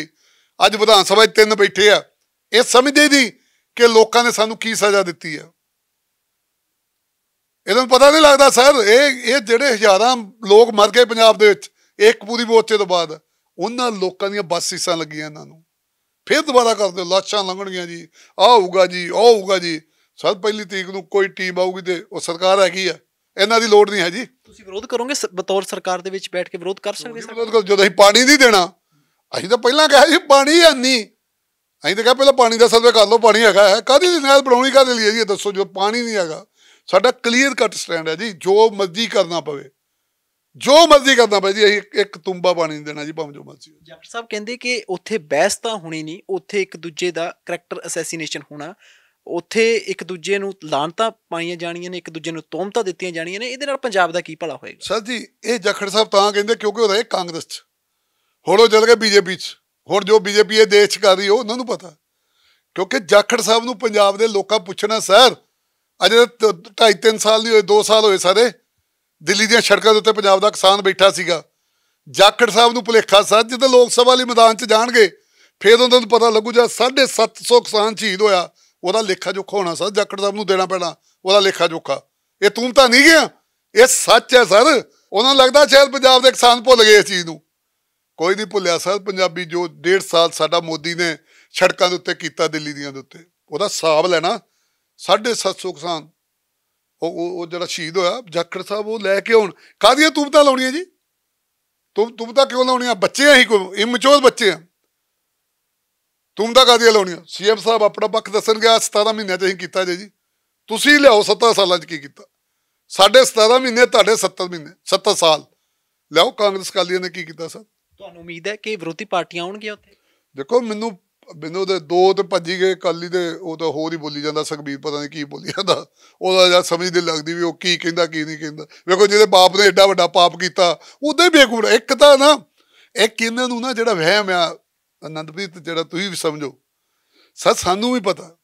ਅੱਜ ਵਿਧਾਨ ਸਭਾ 'ਚ ਤਿੰਨ ਬੈਠੇ ਆ ਇਹ ਸਮਝਦੇ ਦੀ ਕਿ ਲੋਕਾਂ ਨੇ ਸਾਨੂੰ ਕੀ ਸਜ਼ਾ ਦਿੱਤੀ ਆ ਇਹਨਾਂ ਨੂੰ ਪਤਾ ਨਹੀਂ ਲੱਗਦਾ ਸਰ ਇਹ ਇਹ ਜਿਹੜੇ ਹਜ਼ਾਰਾਂ ਲੋਕ ਮਰ ਗਏ ਪੰਜਾਬ ਦੇ ਵਿੱਚ ਇੱਕ ਪੂਰੀ ਮੋਰਚੇ ਤੋਂ ਬਾਅਦ ਉਹਨਾਂ ਲੋਕਾਂ ਦੀਆਂ ਬਸੀਸਾਂ ਲੱਗੀਆਂ ਇਹਨਾਂ ਨੂੰ ਫਿਰ ਦੁਬਾਰਾ ਕਰਦੇ ਦਿਓ ਲਾਸ਼ਾਂ ਲੰਘਣਗੀਆਂ ਜੀ ਆਊਗਾ ਹੋਊਗਾ ਜੀ ਆਊਗਾ ਹੋਊਗਾ ਜੀ ਸਰ ਪਹਿਲੀ ਤਰੀਕ ਨੂੰ ਕੋਈ ਟੀਮ ਆਊਗੀ ਤੇ ਉਹ ਸਰਕਾਰ ਹੈਗੀ ਆ ਇਹਨਾਂ ਦੀ ਲੋੜ ਨਹੀਂ ਹੈ ਜੀ ਤੁਸੀਂ ਵਿਰੋਧ ਕਰੋਗੇ ਬਤੌਰ ਸਰਕਾਰ ਦੇ ਵਿੱਚ ਬੈਠ ਕੇ ਵਿਰੋਧ ਕਰ ਸਕਦੇ ਸਰ ਜਦੋਂ ਅਸੀਂ ਪਾਣੀ ਨਹੀਂ ਦੇਣਾ ਅਸੀਂ ਤਾਂ ਪਹਿਲਾਂ ਕਿਹਾ ਸੀ ਪਾਣੀ ਹੈ ਨਹੀਂ ਅਸੀਂ ਤਾਂ ਕਿਹਾ ਪਹਿਲਾਂ ਪਾਣੀ ਦਾ ਸਰਵੇ ਕਰ ਲਓ ਪਾਣੀ ਹੈਗਾ ਹੈ ਕਾਦੀ ਨਾਲ ਬਣਾਉਣੀ ਕਾਦੇ ਲਈ ਹੈ ਜੀ ਦੱਸੋ ਜੋ ਪਾਣੀ ਨਹੀਂ ਹੈਗਾ ਸਾਡਾ ਕਲੀਅਰ ਕੱਟ ਸਟੈਂਡ ਹੈ ਜੀ ਜੋ ਮਰਜ਼ੀ ਕਰਨਾ ਪਵੇ ਜੋ ਮਰਜ਼ੀ ਕਰਨਾ ਪਵੇ ਜੀ ਅਸੀਂ ਇੱਕ ਤੁੰਬਾ ਪਾਣੀ ਨਹੀਂ ਦੇਣਾ ਜੀ ਭਾਵੇਂ ਜੋ ਮਰਜ਼ੀ ਜੱਟ ਸਾਹਿਬ ਕਹਿੰਦੇ ਕਿ ਉੱਥੇ ਬਹਿਸ ਤਾਂ ਹੋਣੀ ਨਹੀਂ ਉੱਥੇ ਇੱਕ ਦੂਜੇ ਦਾ ਕੈਰੈਕਟਰ ਅਸੈਸੀਨੇਸ਼ਨ ਹੋਣਾ ਉੱਥੇ ਇੱਕ ਦੂਜੇ ਨੂੰ ਲਾਨਤਾ ਪਾਈਆਂ ਜਾਣੀਆਂ ਨੇ ਇੱਕ ਦੂਜੇ ਨੂੰ ਤੋਮਤਾ ਦਿੱਤੀਆਂ ਜਾਣੀਆਂ ਨੇ ਇਹਦੇ ਨਾਲ ਪੰਜਾਬ ਦਾ ਕੀ ਭਲਾ ਹੋਏਗਾ ਸਰ ਜੀ ਇਹ ਜਖੜ ਸਾਹਿਬ ਤਾਂ ਕਹਿੰਦੇ ਕਿਉਂਕਿ ਉਹਦਾ ਇਹ ਕਾਂਗਰਸ ਚ ਹੁਣ ਉਹ ਚੱਲ ਗਏ ਬੀਜੇਪੀ ਚ ਹੁਣ ਜੋ ਬੀਜੇਪੀ ਇਹ ਦੇਸ਼ ਚ ਕਰ ਰਹੀ ਉਹ ਉਹਨਾਂ ਨੂੰ ਪਤਾ ਕਿਉਂਕਿ ਜਾਖੜ ਸਾਹਿਬ ਨੂੰ ਪੰਜਾਬ ਦੇ ਲੋਕਾਂ ਪੁੱਛਣਾ ਸਰ ਅਜੇ 2.5-3 ਸਾਲ ਨਹੀਂ ਹੋਏ 2 ਸਾਲ ਹੋਏ ਸਾਰੇ ਦਿੱਲੀ ਦੀਆਂ ਸੜਕਾਂ ਦੇ ਉੱਤੇ ਪੰਜਾਬ ਦਾ ਕਿਸਾਨ ਬੈਠਾ ਸੀਗਾ ਜਾਖੜ ਸਾਹਿਬ ਨੂੰ ਭੁਲੇਖਾ ਸਰ ਜਦੋਂ ਲੋਕ ਸਭਾ ਲਈ ਮੈਦਾਨ 'ਚ ਜਾਣਗੇ ਫਿਰ ਉਹਨਾਂ ਨੂੰ ਪਤਾ ਲੱਗੂ ਜਾਂ 750 ਕਿਸਾਨ ਸ਼ਹੀਦ ਹੋਇਆ ਉਹਦਾ ਲੇਖਾ ਜੋਖਾ ਹੋਣਾ ਸਰ ਜੱਕੜ ਸਾਹਿਬ ਨੂੰ ਦੇਣਾ ਪੈਣਾ ਉਹਦਾ ਲੇਖਾ ਜੋਖਾ ਇਹ ਤੂੰ ਤਾਂ ਨਹੀਂ ਗਿਆ ਇਹ ਸੱਚ ਹੈ ਸਰ ਉਹਨਾਂ ਨੂੰ ਲੱਗਦਾ ਸ਼ਾਇਦ ਪੰਜਾਬ ਦੇ ਕਿਸਾਨ ਭੁੱਲ ਗਏ ਇਸ ਚੀਜ਼ ਨੂੰ ਕੋਈ ਨਹੀਂ ਭੁੱਲਿਆ ਸਰ ਪੰਜਾਬੀ ਜੋ 1.5 ਸਾਲ ਸਾਡਾ ਮੋਦੀ ਨੇ ਸੜਕਾਂ ਦੇ ਉੱਤੇ ਕੀਤਾ ਦਿੱਲੀ ਦੀਆਂ ਦੇ ਉੱਤੇ ਉਹਦਾ ਹਿਸਾਬ ਲੈਣਾ 750 ਕਿਸਾਨ ਉਹ ਉਹ ਜਿਹੜਾ ਸ਼ਹੀਦ ਹੋਇਆ ਜੱਕੜ ਸਾਹਿਬ ਉਹ ਲੈ ਕੇ ਆਉਣ ਕਾਦੀਆਂ ਤੂਬਤਾ ਤਾਂ ਲਾਉਣੀਆਂ ਜੀ ਤੂੰ ਤੂਬਤਾ ਤਾਂ ਕਿਉਂ ਲਾਉਣੀਆਂ ਬੱਚੇ ਆ ਹੀ ਕੋਈ ਇਮਚੋਰ ਬੱਚੇ ਆ ਤੂੰ ਤਾਂ ਕਾਦੀਆਂ ਲਾਉਣੀਆਂ ਸੀਐਮ ਸਾਹਿਬ ਆਪਣਾ ਪੱਖ ਦੱਸਣਗੇ ਆ 17 ਮਹੀਨਿਆਂ ਤੇ ਅਸੀਂ ਕੀਤਾ ਜੇ ਜੀ ਤੁਸੀਂ ਲਿਆਓ 17 ਸਾਲਾਂ 'ਚ ਕੀ ਕੀਤਾ ਸਾਡੇ 17 ਮਹੀਨੇ ਤੁਹਾਡੇ 70 ਮਹੀਨੇ 70 ਸਾਲ ਲਿਆਓ ਕਾਂਗਰਸ ਕਾਲੀਆਂ ਨੇ ਕੀ ਕੀਤਾ ਸਰ ਤੁਹਾਨੂੰ ਉਮੀਦ ਹੈ ਕਿ ਵਿਰੋਧੀ ਪਾਰਟੀਆਂ ਆਉਣਗੀਆਂ ਉੱਥੇ ਦੇਖੋ ਮੈਨੂੰ ਮੈਨੂੰ ਉਹਦੇ ਦੋ ਤੇ ਭੱਜੀ ਗਏ ਕਾਲੀ ਦੇ ਉਹ ਤਾਂ ਹੋਰ ਹੀ ਬੋਲੀ ਜਾਂਦਾ ਸੁਖਬੀਰ ਪਤਾ ਨਹੀਂ ਕੀ ਬੋਲੀ ਜਾਂਦਾ ਉਹਦਾ ਜਦ ਸਮਝ ਨਹੀਂ ਲੱਗਦੀ ਵੀ ਉਹ ਕੀ ਕਹਿੰਦਾ ਕੀ ਨਹੀਂ ਕਹਿੰਦਾ ਵੇਖੋ ਜਿਹਦੇ ਬਾਪ ਨੇ ਐਡਾ ਵੱਡਾ ਪਾਪ ਕੀਤਾ ਉਹਦੇ ਬੇਕੂਰ ਇੱਕ ਤਾਂ ਨਾ ਇੱਕ ਇਹਨਾਂ ਨੂੰ ਨਾ ਜਿਹੜਾ ਵਹਿਮ ਆ ਆਨੰਦਪ੍ਰੀਤ ਜਿਹੜਾ ਤੁਸੀਂ ਵੀ ਸਮਝੋ ਸਰ ਸਾਨੂੰ ਵੀ ਪਤਾ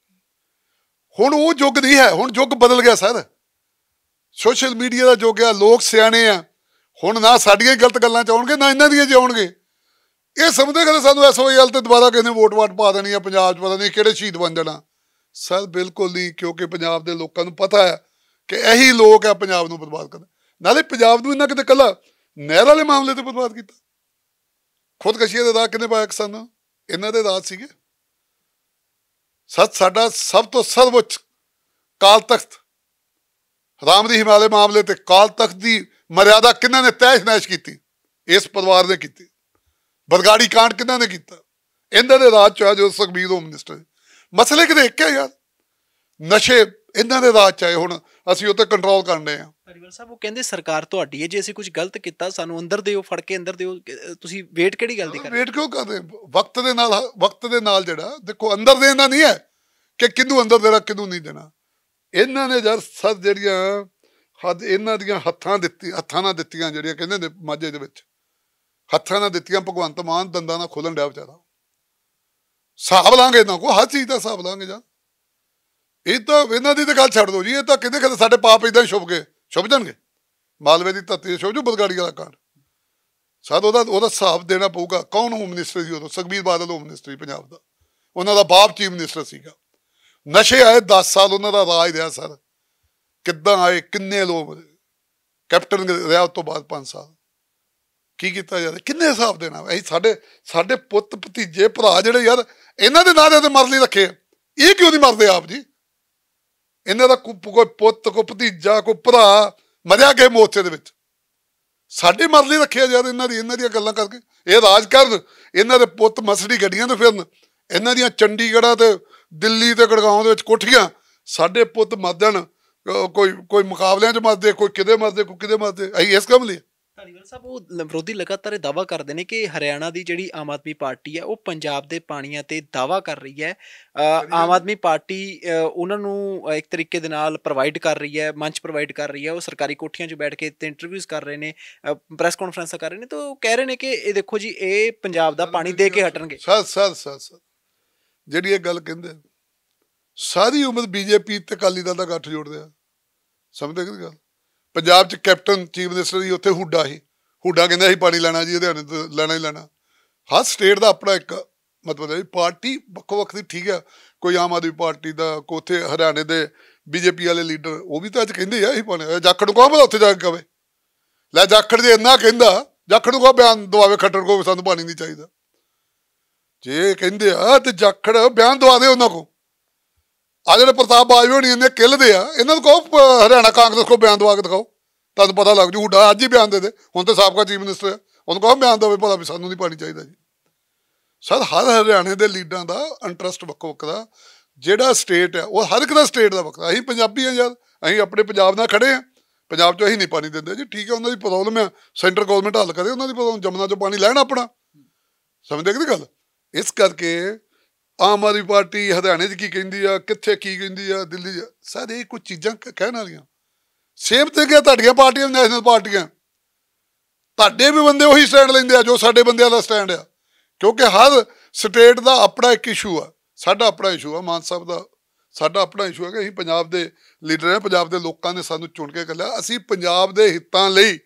ਹੁਣ ਉਹ ਯੁੱਗ ਨਹੀਂ ਹੈ ਹੁਣ ਯੁੱਗ ਬਦਲ ਗਿਆ ਸਰ ਸੋਸ਼ਲ ਮੀਡੀਆ ਦਾ ਯੁੱਗ ਆ ਲੋਕ ਸਿਆਣੇ ਆ ਹੁਣ ਨਾ ਸਾਡੀਆਂ ਗਲਤ ਗੱਲਾਂ ਚ ਆਉਣਗੇ ਨਾ ਇਹਨਾਂ ਦੀਆਂ ਜਿਉਣਗੇ ਆਉਣਗੇ ਇਹ ਸਮਝਦੇ ਕਿ ਸਾਨੂੰ ਐਸਓਐਲ ਤੇ ਦੁਬਾਰਾ ਕਿਸੇ ਨੇ ਵੋਟ ਵਾਟ ਪਾ ਦੇਣੀ ਆ ਪੰਜਾਬ 'ਚ ਪਤਾ ਨਹੀਂ ਕਿਹੜੇ ਸ਼ਹੀਦ ਬਣ ਜਾਣਾ ਸਰ ਬਿਲਕੁਲ ਨਹੀਂ ਕਿਉਂਕਿ ਪੰਜਾਬ ਦੇ ਲੋਕਾਂ ਨੂੰ ਪਤਾ ਹੈ ਕਿ ਇਹੀ ਲੋਕ ਆ ਪੰਜਾਬ ਨੂੰ ਬਰਬਾਦ ਕਰਨ ਨਾਲੇ ਪੰਜਾਬ ਨੂੰ ਇਹਨਾਂ ਕਿਤੇ ਕੱਲਾ ਨਹਿਰ ਵਾਲੇ ਮਾਮਲੇ ਤੇ ਬਰਬਾਦ ਕੀਤਾ ਖੁਦਕਸ਼ੀਆਂ ਦੇ ਦਾਅ ਕਿੰਨੇ ਪਾਇਆ ਕਿਸਾਨਾਂ ਇਹਨਾਂ ਦੇ ਦਾਅ ਸੀਗੇ ਸਤ ਸਾਡਾ ਸਭ ਤੋਂ ਸਰਵਉੱਚ ਕਾਲ ਤਖਤ ਰਾਮ ਦੀ ਹਿਮਾਲੇ ਮਾਮਲੇ ਤੇ ਕਾਲ ਤਖਤ ਦੀ ਮਰਿਆਦਾ ਕਿੰਨਾਂ ਨੇ ਤੈਸ਼ ਨੈਸ਼ ਕੀਤੀ ਇਸ ਪਰਿਵਾਰ ਨੇ ਕੀਤੀ ਬਰਗਾੜੀ ਕਾਂਡ ਕਿੰਨਾਂ ਨੇ ਕੀਤਾ ਇਹਨਾਂ ਦੇ ਰਾਜ ਚ ਆ ਜੋ ਸੁਖਬੀਰ ਹੋਮ ਮਿਨਿਸਟਰ ਮਸਲੇ ਕਿ ਇੱਕ ਹੈ ਯਾਰ ਨਸ਼ੇ ਇਹਨਾਂ ਦੇ ਰਾਜ ਚ ਆਏ ਹੁਣ ਅਸੀਂ ਉੱਤੇ ਕੰਟਰੋਲ ਕਰਨੇ ਆ ਡਿਵਲ ਸਾਹਿਬ ਉਹ ਕਹਿੰਦੇ ਸਰਕਾਰ ਤੁਹਾਡੀ ਹੈ ਜੇ ਅਸੀਂ ਕੁਝ ਗਲਤ ਕੀਤਾ ਸਾਨੂੰ ਅੰਦਰ ਦਿਓ ਫੜ ਕੇ ਅੰਦਰ ਦਿਓ ਤੁਸੀਂ ਵੇਟ ਕਿਹੜੀ ਗੱਲ ਦੀ ਕਰਦੇ ਵੇਟ ਕਿਉਂ ਕਰਦੇ ਵਕਤ ਦੇ ਨਾਲ ਵਕਤ ਦੇ ਨਾਲ ਜਿਹੜਾ ਦੇਖੋ ਅੰਦਰ ਦੇਣ ਦਾ ਨਹੀਂ ਹੈ ਕਿ ਕਿੰਦੂ ਅੰਦਰ ਦੇਣਾ ਕਿੰਦੂ ਨਹੀਂ ਦੇਣਾ ਇਹਨਾਂ ਨੇ ਜਰ ਸਰ ਜਿਹੜੀਆਂ ਹੱਦ ਇਹਨਾਂ ਦੀਆਂ ਹੱਥਾਂ ਦਿੱਤੀ ਹੱਥਾਂ ਨਾਲ ਦਿੱਤੀਆਂ ਜਿਹੜੀਆਂ ਕਹਿੰਦੇ ਨੇ ਮਾਝੇ ਦੇ ਵਿੱਚ ਹੱਥਾਂ ਨਾਲ ਦਿੱਤੀਆਂ ਭਗਵੰਤ ਮਾਨ ਦੰਦਾਂ ਨਾਲ ਖੋਲਣ ਡਿਆ ਵਿਚਾਰਾ ਸਾਬ ਲਾਂਗੇ ਨਾ ਕੋ ਹਰ ਚੀਜ਼ ਦਾ ਸਾਬ ਲਾਂਗੇ ਜਾਂ ਇਹ ਤਾਂ ਇਹਨਾਂ ਦੀ ਤਾਂ ਗੱਲ ਛੱਡ ਦੋ ਜੀ ਇਹ ਤਾਂ ਕਿਤੇ ਕਿਤੇ ਸਾਡੇ ਪਾਪ ਇਦਾਂ ਹੀ ਛੁਪ ਗਏ ਸ਼ੁਭ ਜਾਣਗੇ ਮਾਲਵੇ ਦੀ ਧਰਤੀ ਸ਼ੁਭ ਜੂ ਬਦਗਾੜੀ ਵਾਲਾ ਕਾਂਡ ਸਾਦ ਉਹਦਾ ਉਹਦਾ ਹਿਸਾਬ ਦੇਣਾ ਪਊਗਾ ਕੌਣ ਹੋਮ ਮਿਨਿਸਟਰ ਸੀ ਉਦੋਂ ਸੁਖਬੀਰ ਬਾਦਲ ਹੋਮ ਮਿਨਿਸਟਰ ਪੰਜਾਬ ਦਾ ਉਹਨਾਂ ਦਾ ਬਾਪ ਚੀਫ ਮਿਨਿਸਟਰ ਸੀਗਾ ਨਸ਼ੇ ਆਏ 10 ਸਾਲ ਉਹਨਾਂ ਦਾ ਰਾਜ ਰਿਹਾ ਸਰ ਕਿੱਦਾਂ ਆਏ ਕਿੰਨੇ ਲੋਕ ਕੈਪਟਨ ਰਿਹਾ ਉਸ ਤੋਂ ਬਾਅਦ 5 ਸਾਲ ਕੀ ਕੀਤਾ ਯਾਰ ਕਿੰਨੇ ਹਿਸਾਬ ਦੇਣਾ ਐ ਸਾਡੇ ਸਾਡੇ ਪੁੱਤ ਭਤੀਜੇ ਭਰਾ ਜਿਹੜੇ ਯਾਰ ਇਹਨਾਂ ਦੇ ਨਾਂ ਦੇ ਤੇ ਮਰ ਲਈ ਰੱਖੇ ਇਹ ਕਿਉਂ ਨਹੀਂ ਮਰਦੇ ਆਪ ਜੀ ਇਹਨਾਂ ਦਾ ਕੋਈ ਪੁੱਤ ਕੋ ਭਤੀਜਾ ਕੋ ਭਰਾ ਮਰਿਆ ਗਏ ਮੋਚੇ ਦੇ ਵਿੱਚ ਸਾਡੀ ਮਰਜ਼ੀ ਰੱਖਿਆ ਜਾਂਦਾ ਇਹਨਾਂ ਦੀ ਇਹਨਾਂ ਦੀਆਂ ਗੱਲਾਂ ਕਰਕੇ ਇਹ ਰਾਜ ਕਰਨ ਇਹਨਾਂ ਦੇ ਪੁੱਤ ਮਸੜੀ ਗੱਡੀਆਂ ਤੇ ਫਿਰਨ ਇਹਨਾਂ ਦੀਆਂ ਚੰਡੀਗੜ੍ਹਾਂ ਤੇ ਦਿੱਲੀ ਤੇ ਗੜਗਾਉਂ ਦੇ ਵਿੱਚ ਕੋਠੀਆਂ ਸਾਡੇ ਪੁੱਤ ਮਦਨ ਕੋਈ ਕੋਈ ਮੁਕਾਬਲਿਆਂ 'ਚ ਮਰਦੇ ਕੋਈ ਕਿਤੇ ਮਰਦੇ ਕੋਈ ਕਿਤੇ ਮਰਦੇ ਅਸੀਂ ਇਸ ਕੰਮ ਲਈ ਧਾਲੀਵਾਲ ਸਾਹਿਬ ਉਹ ਲ- ਵਿਰੋਧੀ ਲਗਾਤਾਰ ਇਹ ਦਾਵਾ ਕਰਦੇ ਨੇ ਕਿ ਹਰਿਆਣਾ ਦੀ ਜਿਹੜੀ ਆਮ ਆਦਮੀ ਪਾਰਟੀ ਹੈ ਉਹ ਪੰਜਾਬ ਦੇ ਪਾਣੀਆਂ ਤੇ ਦਾਵਾ ਕਰ ਰਹੀ ਹੈ ਆਮ ਆਦਮੀ ਪਾਰਟੀ ਉਹਨਾਂ ਨੂੰ ਇੱਕ ਤਰੀਕੇ ਦੇ ਨਾਲ ਪ੍ਰੋਵਾਈਡ ਕਰ ਰਹੀ ਹੈ ਮੰਚ ਪ੍ਰੋਵਾਈਡ ਕਰ ਰਹੀ ਹੈ ਉਹ ਸਰਕਾਰੀ ਕੋਠੀਆਂ 'ਚ ਬੈਠ ਕੇ ਤੇ ਇੰਟਰਵਿਊਜ਼ ਕਰ ਰਹੇ ਨੇ ਪ੍ਰੈਸ ਕਾਨਫਰੰਸਾਂ ਕਰ ਰਹੇ ਨੇ ਤਾਂ ਉਹ ਕਹਿ ਰਹੇ ਨੇ ਕਿ ਇਹ ਦੇਖੋ ਜੀ ਇਹ ਪੰਜਾਬ ਦਾ ਪਾਣੀ ਦੇ ਕੇ ਹਟਣਗੇ ਸੱਚ ਸੱਚ ਸੱਚ ਜਿਹੜੀ ਇਹ ਗੱਲ ਕਹਿੰਦੇ ਸਾਰੀ ਉਮਰ ਬੀਜੇਪੀ ਤੇ ਅਕਾਲੀ ਦਲ ਦਾ ਗੱਠ ਜੋੜਦੇ ਆ ਸਮਝਦੇ ਕਿ ਗੱਲ ਪੰਜਾਬ 'ਚ ਕੈਪਟਨ ਚੀਫ ਮਿਨਿਸਟਰ ਦੀ ਉੱਥੇ ਹੁੱਡਾ ਸੀ ਹੁੱਡਾ ਕਹਿੰਦਾ ਸੀ ਪਾਣੀ ਲੈਣਾ ਜੀ ਇਹਦੇ ਤੋਂ ਲੈਣਾ ਹੀ ਲੈਣਾ ਹਰ ਸਟੇਟ ਦਾ ਆਪਣਾ ਇੱਕ ਮਤਲਬ ਹੈ ਪਾਰਟੀ ਵੱਖੋ ਵੱਖ ਦੀ ਠੀਕ ਹੈ ਕੋਈ ਆਮ ਆਦਮੀ ਪਾਰਟੀ ਦਾ ਕੋਥੇ ਹਰਿਆਣੇ ਦੇ ਬੀਜੇਪੀ ਵਾਲੇ ਲੀਡਰ ਉਹ ਵੀ ਤਾਂ ਅੱਜ ਕਹਿੰਦੇ ਆ ਇਹ ਪਾਣੀ ਜਾਖੜ ਨੂੰ ਕਹੋ ਉੱਥੇ ਜਾ ਕੇ ਕਵੇ ਲੈ ਜਾਖੜ ਦੇ ਇੰਨਾ ਕਹਿੰਦਾ ਜਾਖੜ ਨੂੰ ਕਹੋ ਬਿਆਨ ਦਵਾਵੇ ਖੱਟਰ ਕੋ ਸਾਨੂੰ ਪਾਣੀ ਨਹੀਂ ਚਾਹੀਦਾ ਜੇ ਕਹਿੰਦੇ ਆ ਤੇ ਜਾਖੜ ਬਿਆਨ ਦਵਾ ਦੇ ਉਹਨਾਂ ਕੋ ਆ ਜਿਹੜੇ ਪ੍ਰਤਾਪ ਬਾਜਵਾ ਹੋਣੀ ਇਹਨੇ ਕਿੱਲ ਦੇ ਆ ਇਹਨਾਂ ਨੂੰ ਕਹੋ ਹਰਿਆਣਾ ਕਾਂਗਰਸ ਕੋ ਬਿਆਨ ਦਵਾ ਕੇ ਦਿਖਾਓ ਤੁਹਾਨੂੰ ਪਤਾ ਲੱਗ ਜੂ ਹੁੱਡਾ ਅੱਜ ਹੀ ਬਿਆਨ ਦੇ ਦੇ ਹੁਣ ਤੇ ਸਾਬਕਾ ਚੀਫ ਮਿਨਿਸਟਰ ਉਹਨੂੰ ਕਹੋ ਬਿਆਨ ਵੀ ਭਲਾ ਵੀ ਸਾਨੂੰ ਨਹੀਂ ਪਾਣੀ ਚਾਹੀਦਾ ਜੀ ਸਰ ਹਰ ਹਰਿਆਣੇ ਦੇ ਲੀਡਰਾਂ ਦਾ ਇੰਟਰਸਟ ਵੱਖੋ ਵੱਖਰਾ ਜਿਹੜਾ ਸਟੇਟ ਹੈ ਉਹ ਹਰ ਇੱਕ ਦਾ ਸਟੇਟ ਦਾ ਵੱਖਰਾ ਅਸੀਂ ਪੰਜਾਬੀ ਆ ਯਾਰ ਅਸੀਂ ਆਪਣੇ ਪੰਜਾਬ ਨਾਲ ਖੜੇ ਆ ਪੰਜਾਬ 'ਚ ਅਸੀਂ ਨਹੀਂ ਪਾਣੀ ਦਿੰਦੇ ਜੀ ਠੀਕ ਹੈ ਉਹਨਾਂ ਦੀ ਪ੍ਰੋਬਲਮ ਆ ਸੈਂਟਰ ਗਵਰਨਮੈਂਟ ਹੱਲ ਕਰੇ ਉਹਨਾਂ ਦੀ ਪ੍ਰੋਬਲਮ ਜਮਨਾ 'ਚੋਂ ਪਾਣੀ ਲੈਣਾ ਆਪਣਾ ਸਮਝਦੇ ਕਿ ਗੱਲ ਇਸ ਕਰਕੇ ਆਮ ਆਦਮੀ ਪਾਰਟੀ ਹਰਿਆਣੇ 'ਚ ਕੀ ਕਹਿੰਦੀ ਆ ਕਿੱਥੇ ਕੀ ਕਹਿੰਦੀ ਆ ਦਿੱਲੀ ਸਰ ਇਹ ਕੁਝ ਚੀਜ਼ਾਂ ਕਹਿਣ ਵਾਲੀਆਂ ਸੇਮ ਤੇ ਗਿਆ ਤੁਹਾਡੀਆਂ ਪਾਰਟੀਆਂ ਨੈਸ਼ਨਲ ਪਾਰਟੀਆਂ ਤੁਹਾਡੇ ਵੀ ਬੰਦੇ ਉਹੀ ਸਟੈਂਡ ਲੈਂਦੇ ਆ ਜੋ ਸਾਡੇ ਬੰਦਿਆਂ ਦਾ ਸਟੈਂਡ ਆ ਕਿਉਂਕਿ ਹਰ ਸਟੇਟ ਦਾ ਆਪਣਾ ਇੱਕ ਇਸ਼ੂ ਆ ਸਾਡਾ ਆਪਣਾ ਇਸ਼ੂ ਆ ਮਾਨ ਸਾਹਿਬ ਦਾ ਸਾਡਾ ਆਪਣਾ ਇਸ਼ੂ ਹੈ ਕਿ ਅਸੀਂ ਪੰਜਾਬ ਦੇ ਲੀਡਰ ਆ ਪੰਜਾਬ ਦੇ ਲੋਕਾਂ ਨੇ ਸਾਨੂੰ ਚੁਣ ਕੇ ਕੱਲਿਆ ਅਸੀਂ ਪੰਜਾਬ ਦੇ ਹਿੱਤਾਂ ਲਈ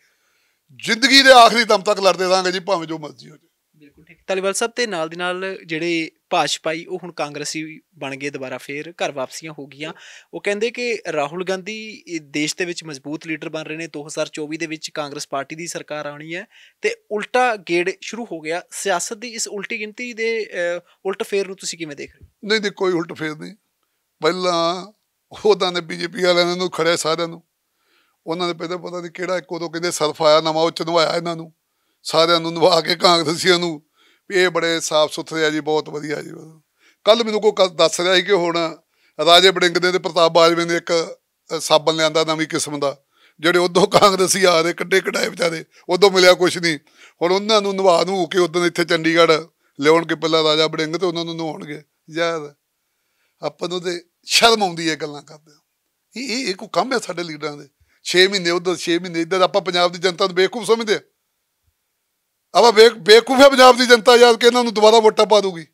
ਜ਼ਿੰਦਗੀ ਦੇ ਆਖਰੀ ਦਮ ਤੱਕ ਲੜਦੇ ਰਾਂਗੇ ਜੀ ਭਾਵੇਂ ਜੋ ਮਰਜ਼ੀ ਹੋ ਬਿਲਕੁਲ ਠੀਕ ਤਾਲੀਵਾਲ ਸਾਹਿਬ ਤੇ ਨਾਲ ਦੀ ਨਾਲ ਜਿਹੜੇ ਭਾਜਪਾਈ ਉਹ ਹੁਣ ਕਾਂਗਰਸੀ ਬਣ ਗਏ ਦੁਬਾਰਾ ਫੇਰ ਘਰ ਵਾਪਸੀਆਂ ਹੋ ਗਈਆਂ ਉਹ ਕਹਿੰਦੇ ਕਿ ਰਾਹੁਲ ਗਾਂਧੀ ਦੇਸ਼ ਦੇ ਵਿੱਚ ਮਜ਼ਬੂਤ ਲੀਡਰ ਬਣ ਰਹੇ ਨੇ 2024 ਦੇ ਵਿੱਚ ਕਾਂਗਰਸ ਪਾਰਟੀ ਦੀ ਸਰਕਾਰ ਆਣੀ ਹੈ ਤੇ ਉਲਟਾ ਗੇੜ ਸ਼ੁਰੂ ਹੋ ਗਿਆ ਸਿਆਸਤ ਦੀ ਇਸ ਉਲਟੀ ਗਿਣਤੀ ਦੇ ਉਲਟ ਫੇਰ ਨੂੰ ਤੁਸੀਂ ਕਿਵੇਂ ਦੇਖ ਰਹੇ ਹੋ ਨਹੀਂ ਦੇ ਕੋਈ ਉਲਟ ਫੇਰ ਨਹੀਂ ਪਹਿਲਾਂ ਉਹਦਾਂ ਨੇ ਬੀਜੇਪੀ ਵਾਲਿਆਂ ਨੂੰ ਖੜਿਆ ਸਾਰਿਆਂ ਨੂੰ ਉਹਨਾਂ ਦੇ ਪਹਿਲਾਂ ਪਤਾ ਨਹੀਂ ਕਿਹੜਾ ਇੱਕ ਉਦੋਂ ਕਹਿੰਦੇ ਸਲਫ ਆਇਆ ਨਵਾਂ ਉਹ ਚਨਵਾਇਆ ਇਹਨਾਂ ਨੂੰ ਸਾਰਿਆਂ ਨੂੰ ਨਵਾ ਕੇ ਕਾਂਗਰਸੀਆਂ ਨੂੰ ਵੀ ਇਹ ਬੜੇ ਸਾਫ ਸੁਥਰੇ ਆ ਜੀ ਬਹੁਤ ਵਧੀਆ ਜੀ ਕੱਲ ਮੈਨੂੰ ਕੋਈ ਦੱਸ ਰਿਹਾ ਸੀ ਕਿ ਹੁਣ ਰਾਜੇ ਬੜਿੰਗ ਦੇ ਤੇ ਪ੍ਰਤਾਪ ਬਾਜਵੇ ਨੇ ਇੱਕ ਸਾਬਣ ਲਿਆਂਦਾ ਨਵੀਂ ਕਿਸਮ ਦਾ ਜਿਹੜੇ ਉਦੋਂ ਕਾਂਗਰਸੀ ਆ ਰਹੇ ਕੱਡੇ ਕਢਾਏ ਵਿਚਾਰੇ ਉਦੋਂ ਮਿਲਿਆ ਕੁਛ ਨਹੀਂ ਹੁਣ ਉਹਨਾਂ ਨੂੰ ਨਵਾ ਨੂੰ ਕੇ ਉਦੋਂ ਇੱਥੇ ਚੰਡੀਗੜ੍ਹ ਕੇ ਪਹਿਲਾਂ ਰਾਜਾ ਬੜਿੰਗ ਤੇ ਉਹਨਾਂ ਨੂੰ ਨਵਾਉਣਗੇ ਯਾਰ ਆਪਾਂ ਨੂੰ ਤੇ ਸ਼ਰਮ ਆਉਂਦੀ ਹੈ ਗੱਲਾਂ ਕਰਦੇ ਇਹ ਇਹ ਕੋ ਕੰਮ ਹੈ ਸਾਡੇ ਲੀਡਰਾਂ ਦੇ 6 ਮਹੀਨੇ ਉਦੋਂ 6 ਮਹੀਨੇ ਇੱਧਰ ਆਪਾਂ ਪੰਜਾਬ ਦੀ ਜਨਤਾ ਨੂੰ ਬੇਕੂਫ ਸਮਝਦੇ ਆ ਆਵਾ ਬੇਕੂਫ ਹੈ ਪੰਜਾਬ ਦੀ ਜਨਤਾ ਯਾਦ ਕਿ ਇਹਨਾਂ ਨੂੰ ਦੁਬਾਰਾ ਵੋਟਾਂ ਪਾ ਦੂਗੀ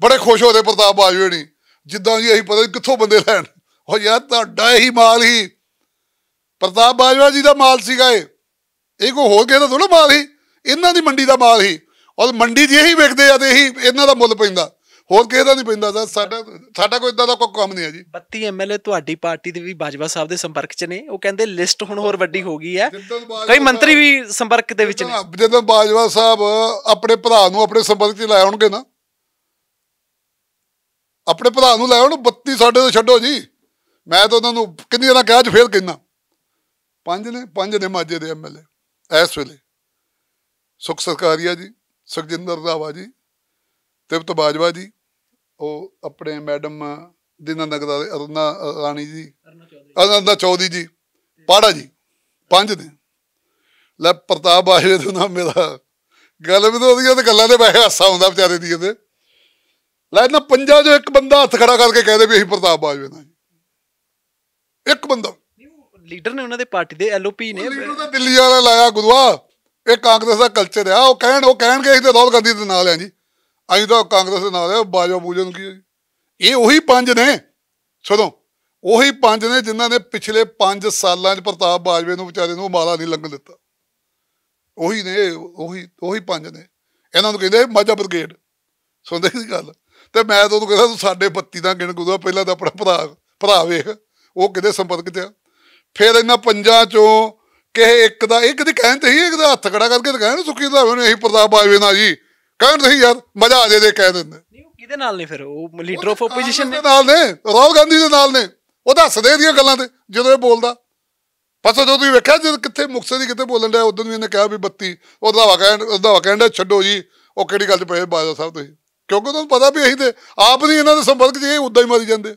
ਬੜੇ ਖੁਸ਼ ਹੋਦੇ ਪ੍ਰਤਾਪ ਬਾਜਵੇ ਨੇ ਜਿੱਦਾਂ ਜੀ ਅਸੀਂ ਪਤਾ ਨਹੀਂ ਕਿੱਥੋਂ ਬੰਦੇ ਲੈਣ ਉਹ ਯਾਰ ਤੁਹਾਡਾ ਹੀ ਮਾਲ ਹੀ ਪ੍ਰਤਾਪ ਬਾਜਵਾ ਜੀ ਦਾ ਮਾਲ ਸੀਗਾ ਇਹ ਇਹ ਕੋ ਗਿਆ ਨਾ ਥੋੜਾ ਮਾਲ ਹੀ ਇਹਨਾਂ ਦੀ ਮੰਡੀ ਦਾ ਮਾਲ ਹੀ ਔਰ ਮੰਡੀ 'ਚ ਇਹੀ ਵੇਖਦੇ ਆ ਤੇ ਇਹੀ ਇਹਨਾਂ ਦਾ ਮੁੱਲ ਪੈਂਦਾ ਹੋਰ ਕਿਸੇ ਦਾ ਨਹੀਂ ਪੈਂਦਾ ਸਰ ਸਾਡਾ ਸਾਡਾ ਕੋਈ ਇਦਾਂ ਦਾ ਕੋਈ ਕੰਮ ਨਹੀਂ ਹੈ ਜੀ 32 ਐਮਐਲਏ ਤੁਹਾਡੀ ਪਾਰਟੀ ਦੇ ਵੀ ਬਾਜਵਾ ਸਾਹਿਬ ਦੇ ਸੰਪਰਕ 'ਚ ਨੇ ਉਹ ਕਹਿੰਦੇ ਲਿਸਟ ਹੁਣ ਹੋਰ ਵੱਡੀ ਹੋ ਗਈ ਹੈ ਕਈ ਮੰਤਰੀ ਵੀ ਸੰਪਰਕ ਦੇ ਵਿੱਚ ਨੇ ਜਦੋਂ ਬਾਜਵਾ ਸਾਹਿਬ ਆਪਣੇ ਭਰਾ ਨੂੰ ਆਪਣੇ ਸੰਪਰਕ 'ਚ ਲਾਇਆ ਹੋਣਗੇ ਨਾ ਆਪਣੇ ਭਰਾ ਨੂੰ ਲਾਇਆ ਉਹਨੂੰ 32 ਸਾਡੇ ਤੋਂ ਛੱਡੋ ਜੀ ਮੈਂ ਤਾਂ ਉਹਨਾਂ ਨੂੰ ਕਿੰਨੀ ਵਾਰ ਕਹਾਂ ਚ ਫੇਰ ਕਹਿਣਾ ਪੰਜ ਨੇ ਪੰਜ ਨੇ ਮਾਜੇ ਦੇ ਐਮਐਲਏ ਇਸ ਵੇਲੇ ਸੁਖ ਸਰਕਾਰੀਆ ਜੀ ਸੁਖਜਿੰਦਰ ਰਾਵਾ ਜੀ ਤਿਪਤ ਬਾਜਵਾ ਜੀ ਉਹ ਆਪਣੇ ਮੈਡਮ ਦਿਨਾਂ ਨਗਦਾ ਅਰਨਾ ਰਾਣੀ ਜੀ ਅਰਨਾ ਚੌਧਰੀ ਜੀ ਪਾੜਾ ਜੀ ਪੰਜ ਦਿਨ ਲੈ ਪ੍ਰਤਾਪ ਬਾਜਵੇ ਦਾ ਨਾਮ ਮੇਰਾ ਗੱਲ ਵੀ ਤਾਂ ਉਹਦੀਆਂ ਤੇ ਗੱਲਾਂ ਦੇ ਬਹਿ ਹਾਸਾ ਹੁੰਦਾ ਵਿਚਾਰੇ ਦੀ ਇਹਦੇ ਲੈ ਇਹਨਾਂ ਪੰਜਾਂ ਜੋ ਇੱਕ ਬੰਦਾ ਹੱਥ ਖੜਾ ਕਰਕੇ ਕਹਦੇ ਵੀ ਅਸੀਂ ਪ੍ਰਤਾਪ ਬਾਜਵੇ ਦਾ ਇੱਕ ਬੰਦਾ ਲੀਡਰ ਨੇ ਉਹਨਾਂ ਦੇ ਪਾਰਟੀ ਦੇ ਐਲਓਪੀ ਨੇ ਲੀਡਰ ਤਾਂ ਦਿੱਲੀ ਵਾਲਾ ਲਾਇਆ ਗੁਰੂਆ ਇਹ ਕਾਂਗਰਸ ਦਾ ਕਲਚਰ ਆ ਉਹ ਕਹਿਣ ਉਹ ਕਹਿਣਗੇ ਅਸੀਂ ਤਾਂ ਰੌਲ ਗੰਦੀ ਦੇ ਨਾਲ ਆ ਜੀ ਅਸੀਂ ਤਾਂ ਕਾਂਗਰਸ ਦੇ ਨਾਲ ਆ ਬਾਜੋ ਬੂਜਨ ਕੀ ਇਹ ਉਹੀ ਪੰਜ ਨੇ ਸੁਣੋ ਉਹੀ ਪੰਜ ਨੇ ਜਿਨ੍ਹਾਂ ਨੇ ਪਿਛਲੇ 5 ਸਾਲਾਂ 'ਚ ਪ੍ਰਤਾਪ ਬਾਜਵੇ ਨੂੰ ਵਿਚਾਰੇ ਨੂੰ ਮਾਲਾ ਨਹੀਂ ਲੰਗ ਦਿੱਤਾ ਉਹੀ ਨੇ ਉਹੀ ਉਹੀ ਪੰਜ ਨੇ ਇਹਨਾਂ ਨੂੰ ਕਹਿੰਦੇ ਮਾਜਾ ਬ੍ਰਿਗੇਡ ਸੁਣਦੇ ਸੀ ਗੱਲ ਤੇ ਮੈਂ ਤਾਂ ਉਹਨੂੰ ਕਹਿੰਦਾ ਤੂੰ ਸਾਡੇ 32 ਦਾ ਗਿਣ ਗੁਦਾ ਪਹਿਲਾਂ ਤਾਂ ਆਪਣਾ ਭਰਾ ਭਰਾ ਵੇਖ ਉਹ ਕਿਤੇ ਸੰਪਰਕ 'ਚ ਆ ਫਿਰ ਇਹਨਾਂ ਪੰਜਾਂ 'ਚੋਂ ਕਿਸੇ ਇੱਕ ਦਾ ਇਹ ਕਦੇ ਕਹਿੰਦੇ ਸੀ ਇੱਕ ਦਾ ਹੱਥ ਖੜਾ ਕਰਕੇ ਤਾਂ ਕਹਿੰਦੇ ਸੁੱਕੀ ਦਾ ਉਹਨੇ ਅਸੀਂ ਪ੍ਰਤਾਪ ਬਾਜਵੇ ਨਾਲ ਜੀ ਕਹਿੰਦੇ ਤੁਸੀਂ ਯਾਰ ਮਜ਼ਾ ਆ ਜੇ ਦੇ ਕਹਿ ਦਿੰਦੇ ਨਹੀਂ ਉਹ ਕਿਹਦੇ ਨਾਲ ਨੇ ਫਿਰ ਉਹ ਲੀਡਰ ਆਫ ਆਪੋਜੀਸ਼ਨ ਦੇ ਨਾਲ ਨੇ ਰਾਹੁਲ ਗਾਂਧੀ ਦੇ ਨਾਲ ਨੇ ਉਹ ਦੱਸਦੇ ਇਹਦੀਆਂ ਗੱਲਾਂ ਤੇ ਜਦੋਂ ਇਹ ਬੋਲਦਾ ਪਤਾ ਜਦੋਂ ਤੁਸੀਂ ਵੇਖਿਆ ਜਦ ਕਿੱਥੇ ਮੁਕਸੇ ਦੀ ਕਿੱਥੇ ਬੋਲਣ ਡਿਆ ਉਦੋਂ ਵੀ ਇਹਨੇ ਕਿਹਾ ਵੀ 32 ਉਹਦਾ ਵਾ ਕਹਿਣ ਉਹਦਾ ਵਾ ਕਹਿੰਦਾ ਛੱਡੋ ਜੀ ਉਹ ਕਿਹੜੀ ਗੱਲ 'ਚ ਪਏ ਬਾਦਲ ਸਾਹਿਬ ਤੁਸੀਂ ਕਿਉਂਕਿ ਤੁਹਾਨੂੰ ਪਤਾ ਵੀ ਅਸੀਂ ਤੇ ਆਪ ਨਹੀਂ ਇਹਨਾਂ ਦੇ ਸੰਪਰਕ 'ਚ ਇਹ ਉਦਾਂ ਹੀ ਮਾਰੀ ਜਾਂਦੇ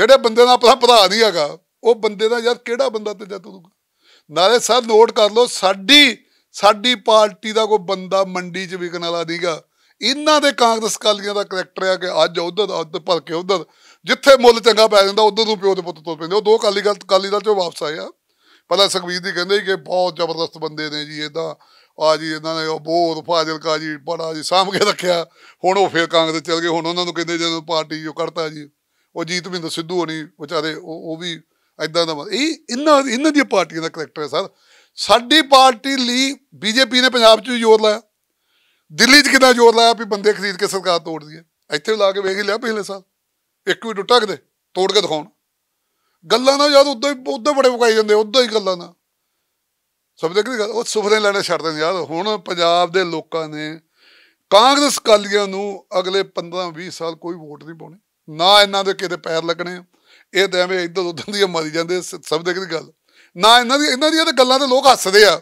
ਜਿਹੜੇ ਬੰਦੇ ਦਾ ਆਪਣਾ ਭਰਾ ਨਹੀਂ ਹੈਗਾ ਉਹ ਬੰਦੇ ਦਾ ਯਾਰ ਕਿਹੜਾ ਬੰਦਾ ਤੇ ਜਾ ਤੂੰ ਨਾਲੇ ਸਾਹਿਬ ਨੋਟ ਕਰ ਲਓ ਸਾਡੀ ਸਾਡੀ ਪਾਰਟੀ ਦਾ ਕੋਈ ਬੰਦਾ ਮੰਡੀ 'ਚ ਵਿਕਣ ਵਾਲਾ ਨਹੀਂਗਾ ਇਹਨਾਂ ਦੇ ਕਾਂਗਰਸ ਕਾਲੀਆਂ ਦਾ ਕਰੈਕਟਰ ਆ ਕਿ ਅੱਜ ਉਧਰ ਉੱਧਰ ਭਲਕੇ ਉਧਰ ਜਿੱਥੇ ਮੁੱਲ ਚੰਗਾ ਪੈ ਜਾਂਦਾ ਉਧਰ ਨੂੰ ਪਿਓ ਦੇ ਪੁੱਤ ਤੁਰ ਪੈਂਦੇ ਉਹ ਦੋ ਕਾਲੀ ਗਲਤ ਕਾਲੀ ਦਾ ਚੋਂ ਵਾਪਸ ਆਏ ਆ ਪਹਿਲਾਂ ਸੁਖਵੀਰ ਦੀ ਕਹਿੰਦੇ ਕਿ ਬਹੁਤ ਜ਼ਬਰਦਸਤ ਬੰਦੇ ਨੇ ਜੀ ਇਹਦਾ ਆ ਜੀ ਇਹਨਾਂ ਨੇ ਉਹ ਬਹੁਤ ਫਾਜ਼ਿਲਕਾ ਜੀ ਬੜਾ ਜੀ ਸਾਹਮਣੇ ਕੇ ਰੱਖਿਆ ਹੁਣ ਉਹ ਫੇਰ ਕਾਂਗਰਸ ਚਲ ਗਏ ਹੁਣ ਉਹਨਾਂ ਨੂੰ ਕਹਿੰਦੇ ਜਦੋਂ ਪਾਰਟੀ ਜੋ ਕਰਤਾ ਜੀ ਉਹ ਜੀਤਵਿੰਦਰ ਸਿੱਧੂ ਹੋਣੀ ਵਿਚਾਰੇ ਉਹ ਵੀ ਇਦਾਂ ਦਾ ਇਹ ਇਹਨਾਂ ਇਹਨਾਂ ਦੀ ਪਾਰਟੀ ਦਾ ਕਰੈਕਟਰ ਹੈ ਸਰ ਸਾਡੀ ਪਾਰਟੀ ਲਈ ਬੀਜੇਪੀ ਨੇ ਪੰਜਾਬ 'ਚ ਜ਼ੋਰ ਲਾਇਆ ਦਿੱਲੀ 'ਚ ਕਿੰਨਾ ਜ਼ੋਰ ਲਾਇਆ ਵੀ ਬੰਦੇ ਖਰੀਦ ਕੇ ਸਰਕਾਰ ਤੋੜ ਦਈਏ ਇੱਥੇ ਲਾ ਕੇ ਵੇਖ ਲਿਆ ਪਹਿਲੇ ਸਾਲ ਇੱਕ ਵੀ ਟੁੱਟਾ ਕਿਤੇ ਤੋੜ ਕੇ ਦਿਖਾਉਣ ਗੱਲਾਂ ਨਾਲ ਯਾਰ ਉਦੋਂ ਹੀ ਉਦੋਂ ਬੜੇ ਮੁਕਾਈ ਜਾਂਦੇ ਉਦੋਂ ਹੀ ਗੱਲਾਂ ਨਾਲ ਸਭ ਦੇ ਗੱਲ ਉਹ ਸੁਭਰੇ ਲੈਣੇ ਛੱਡ ਦਿੰਦੇ ਯਾਰ ਹੁਣ ਪੰਜਾਬ ਦੇ ਲੋਕਾਂ ਨੇ ਕਾਂਗਰਸ ਕਾਲੀਆਂ ਨੂੰ ਅਗਲੇ 15 20 ਸਾਲ ਕੋਈ ਵੋਟ ਨਹੀਂ ਪਾਉਣੀ ਨਾ ਇਹਨਾਂ ਦੇ ਕਿਤੇ ਪੈਰ ਲੱਗਣੇ ਇਹ ਦੇਵੇਂ ਐਵੇਂ ਇੱਧਰ ਦੀ ਮਾਰੀ ਜਾਂਦੇ ਸਭ ਦੇ ਗੱਲ ਨਾ ਇਹਨਾਂ ਦੀ ਇਹਨਾਂ ਦੀਆਂ ਤਾਂ ਗੱਲਾਂ ਤੇ ਲੋਕ ਹੱਸਦੇ ਆ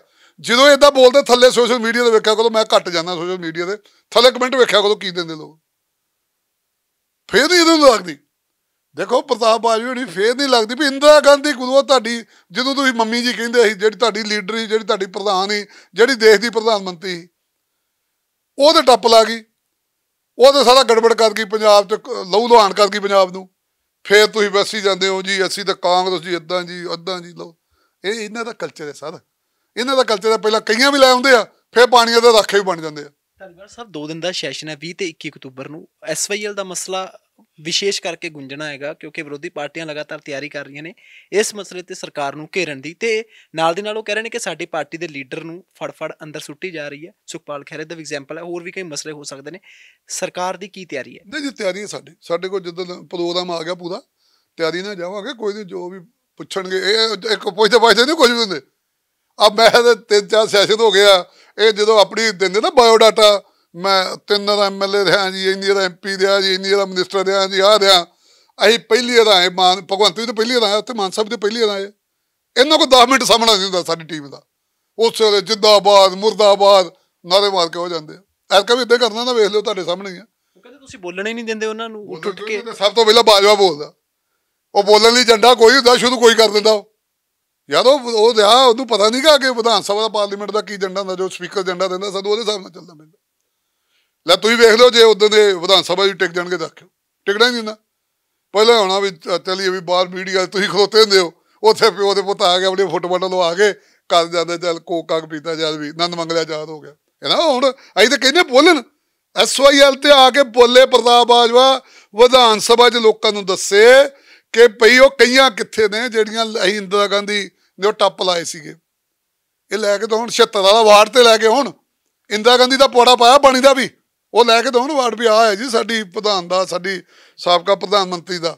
ਜਦੋਂ ਇਦਾਂ ਬੋਲਦੇ ਥੱਲੇ ਸੋਸ਼ਲ ਮੀਡੀਆ ਤੇ ਵੇਖਿਆ ਕਰੋ ਮੈਂ ਘੱਟ ਜਾਂਦਾ ਸੋਸ਼ਲ ਮੀਡੀਆ ਤੇ ਥੱਲੇ ਕਮੈਂਟ ਵੇਖਿਆ ਕਰੋ ਕੀ ਦਿੰਦੇ ਲੋਕ ਫੇਰ ਨਹੀਂ ਇਹਨੂੰ ਲੱਗਦੀ ਦੇਖੋ ਪ੍ਰਤਾਪ ਬਾਜੂ ਨਹੀਂ ਫੇਰ ਨਹੀਂ ਲੱਗਦੀ ਵੀ ਇੰਦਰਾ ਗਾਂਧੀ ਗੁਰੂ ਤੁਹਾਡੀ ਜਦੋਂ ਤੁਸੀਂ ਮੰਮੀ ਜੀ ਕਹਿੰਦੇ ਸੀ ਜਿਹੜੀ ਤੁਹਾਡੀ ਲੀਡਰ ਸੀ ਜਿਹੜੀ ਤੁਹਾਡੀ ਪ੍ਰਧਾਨ ਸੀ ਜਿਹੜੀ ਦੇਸ਼ ਦੀ ਪ੍ਰਧਾਨ ਮੰਤਰੀ ਸੀ ਉਹ ਤੇ ਟੱਪ ਲਾ ਗਈ ਉਹ ਤੇ ਸਾਰਾ ਗੜਬੜ ਕਰ ਗਈ ਪੰਜਾਬ ਚ ਲਹੂ ਲੋਹਾਨ ਕਰ ਗਈ ਪੰਜਾਬ ਨੂੰ ਫੇਰ ਤੁਸੀਂ ਵੈਸੀ ਜਾਂਦੇ ਹੋ ਜੀ ਅਸੀਂ ਤਾਂ ਕਾਂਗਰਸ ਜੀ ਇਦਾਂ ਜੀ ਅਦਾਂ ਜੀ ਲੋ ਇਹ ਇਹਨਾਂ ਦਾ ਕਲਚਰ ਹੈ ਸਰ ਇਹਨਾਂ ਦਾ ਕਲਚਰ ਹੈ ਪਹਿਲਾਂ ਕਈਆਂ ਵੀ ਲੈ ਆਉਂਦੇ ਆ ਫਿਰ ਪਾਣੀਆਂ ਦੇ ਰਾਖੇ ਵੀ ਬਣ ਜਾਂਦੇ ਆ ਧੰਨਵਾਦ ਸਾਹਿਬ 2 ਦਿਨ ਦਾ ਸੈਸ਼ਨ ਹੈ 20 ਤੇ 21 ਅਕਤੂਬਰ ਨੂੰ ਐਸਵਾਈਐਲ ਦਾ ਮਸਲਾ ਵਿਸ਼ੇਸ਼ ਕਰਕੇ ਗੁੰਜਣਾ ਹੈਗਾ ਕਿਉਂਕਿ ਵਿਰੋਧੀ ਪਾਰਟੀਆਂ ਲਗਾਤਾਰ ਤਿਆਰੀ ਕਰ ਰਹੀਆਂ ਨੇ ਇਸ ਮਸਲੇ ਤੇ ਸਰਕਾਰ ਨੂੰ ਘੇਰਨ ਦੀ ਤੇ ਨਾਲ ਦੇ ਨਾਲ ਉਹ ਕਹਿ ਰਹੇ ਨੇ ਕਿ ਸਾਡੀ ਪਾਰਟੀ ਦੇ ਲੀਡਰ ਨੂੰ ਫੜਫੜ ਅੰਦਰ ਸੁੱਟੀ ਜਾ ਰਹੀ ਹੈ ਸੁਖਪਾਲ ਖਹਿਰੇ ਦਾ ਐਗਜ਼ਾਮਪਲ ਹੈ ਹੋਰ ਵੀ ਕਈ ਮਸਲੇ ਹੋ ਸਕਦੇ ਨੇ ਸਰਕਾਰ ਦੀ ਕੀ ਤਿਆਰੀ ਹੈ ਨਹੀਂ ਜੀ ਤਿਆਰੀ ਹੈ ਸਾਡੇ ਸਾਡੇ ਕੋਲ ਜਦੋਂ ਪ੍ਰੋਗਰਾਮ ਆ ਗਿਆ ਪੂਰਾ ਤਿਆਰੀ ਨਾਲ ਜਾਵਾਂਗੇ ਕੋਈ ਨਹੀਂ ਜੋ ਵੀ ਪੁੱਛਣਗੇ ਇਹ ਇੱਕ ਪੁੱਛਦੇ ਪੁੱਛਦੇ ਨਹੀਂ ਕੁਝ ਵੀ ਹੁੰਦੇ ਆ ਮੈਂ ਤਾਂ ਤਿੰਨ ਚਾਰ ਸੈਸ਼ਨ ਹੋ ਗਿਆ ਇਹ ਜਦੋਂ ਆਪਣੀ ਦਿੰਦੇ ਨਾ ਬਾਇਓ ਡਾਟਾ ਮੈਂ ਤਿੰਨ ਦਾ ਐਮਐਲਏ ਰਿਹਾ ਜੀ ਇੰਨੀ ਦਾ ਐਮਪੀ ਰਿਹਾ ਜੀ ਇੰਨੀ ਦਾ ਮਿਨਿਸਟਰ ਰਿਹਾ ਜੀ ਆ ਰਿਹਾ ਅਸੀਂ ਪਹਿਲੀ ਵਾਰ ਹੈ ਮਾਨ ਭਗਵੰਤ ਵੀ ਤਾਂ ਪਹਿਲੀ ਵਾਰ ਆਇਆ ਉੱਥੇ ਮਾਨ ਸਾਹਿਬ ਦੇ ਪਹਿਲੀ ਵਾਰ ਆਏ ਇਹਨਾਂ ਕੋ 10 ਮਿੰਟ ਸਾਹਮਣਾ ਨਹੀਂ ਹੁੰਦਾ ਸਾਡੀ ਟੀਮ ਦਾ ਉਸ ਵੇਲੇ ਜਿੰਦਾਬਾਦ ਮੁਰਦਾਬਾਦ ਨਾਰੇ ਮਾਰ ਕੇ ਹੋ ਜਾਂਦੇ ਐਰ ਵੀ ਇਦਾਂ ਕਰਨਾ ਨਾ ਵੇਖ ਲਿਓ ਤੁਹਾਡੇ ਸਾਹਮਣੇ ਹੀ ਆ ਕਹਿੰਦੇ ਤੁਸੀਂ ਬੋਲਣੇ ਨਹੀਂ ਦਿੰਦੇ ਉਹਨਾਂ ਨੂੰ ਉੱਠ ਉੱਟ ਕੇ ਸਭ ਤੋਂ ਪਹਿਲਾਂ ਬਾਜਵਾ ਬੋਲਦਾ ਉਹ ਬੋਲਣ ਲਈ ਝੰਡਾ ਕੋਈ ਹੁੰਦਾ ਸ਼ੁਰੂ ਕੋਈ ਕਰ ਦਿੰਦਾ ਉਹ ਯਾਰ ਉਹ ਉਹ ਦਿਆ ਉਹਨੂੰ ਪਤਾ ਨਹੀਂ ਕਿ ਵਿਧਾਨ ਸਭਾ ਦਾ ਪਾਰਲੀਮੈਂਟ ਦਾ ਕੀ ਝੰਡਾ ਹੁੰਦਾ ਜੋ ਸਪੀਕਰ ਝੰਡਾ ਦਿੰਦਾ ਸਾਨੂੰ ਉਹਦੇ ਹਿਸਾਬ ਨਾਲ ਚੱਲਣਾ ਪੈਂਦਾ ਲੈ ਤੁਸੀਂ ਵੇਖ ਲਓ ਜੇ ਉਦੋਂ ਦੇ ਵਿਧਾਨ ਸਭਾ ਦੀ ਟਿਕ ਜਾਣਗੇ ਦੇਖਿਓ ਟਿਕੜਾ ਹੀ ਨਹੀਂ ਨਾ ਪਹਿਲਾਂ ਹੋਣਾ ਵੀ ਚੱਲੀਏ ਵੀ ਬਾਹਰ ਮੀਡੀਆ ਤੁਸੀਂ ਖਲੋਤੇ ਹੁੰਦੇ ਹੋ ਉੱਥੇ ਪਿਓ ਦੇ ਪੁੱਤ ਆ ਗਿਆ ਆਪਣੇ ਫੁੱਟਬਾਲ ਲਵਾ ਕੇ ਕਰ ਜਾਂਦੇ ਚੱਲ ਕੋਕਾ ਪੀਤਾ ਜਦ ਵੀ ਨੰਦ ਮੰਗਲਿਆ ਯਾਦ ਹੋ ਗਿਆ ਹੈ ਨਾ ਹੁਣ ਅਸੀਂ ਤਾਂ ਕਹਿੰਦੇ ਬੋਲਣ ਐਸਵਾਈਐਲ ਤੇ ਆ ਕੇ ਬੋਲੇ ਪ੍ਰਤਾਪ ਬਾਜਵਾ ਵਿਧਾਨ ਸਭਾ 'ਚ ਲੋਕਾਂ ਨੂੰ ਦੱਸੇ ਕਿ ਭਈ ਉਹ ਕਈਆਂ ਕਿੱਥੇ ਨੇ ਜਿਹੜੀਆਂ ਇੰਦਰਾ ਗਾਂਧੀ ਨੇ ਉਹ ਟੱਪ ਲਾਏ ਸੀਗੇ ਇਹ ਲੈ ਕੇ ਤਾਂ ਹੁਣ 76 ਵਾਲਾ ਵਾਰਡ ਤੇ ਲੈ ਕੇ ਹੁਣ ਇੰਦਰਾ ਗਾਂਧੀ ਦਾ ਪੋੜਾ ਪਾਇਆ ਪਾਣੀ ਦਾ ਵੀ ਉਹ ਲੈ ਕੇ ਤਾਂ ਹੁਣ ਵਾਰਡ ਵੀ ਆ ਹੈ ਜੀ ਸਾਡੀ ਪ੍ਰਧਾਨ ਦਾ ਸਾਡੀ ਸਾਬਕਾ ਪ੍ਰਧਾਨ ਮੰਤਰੀ ਦਾ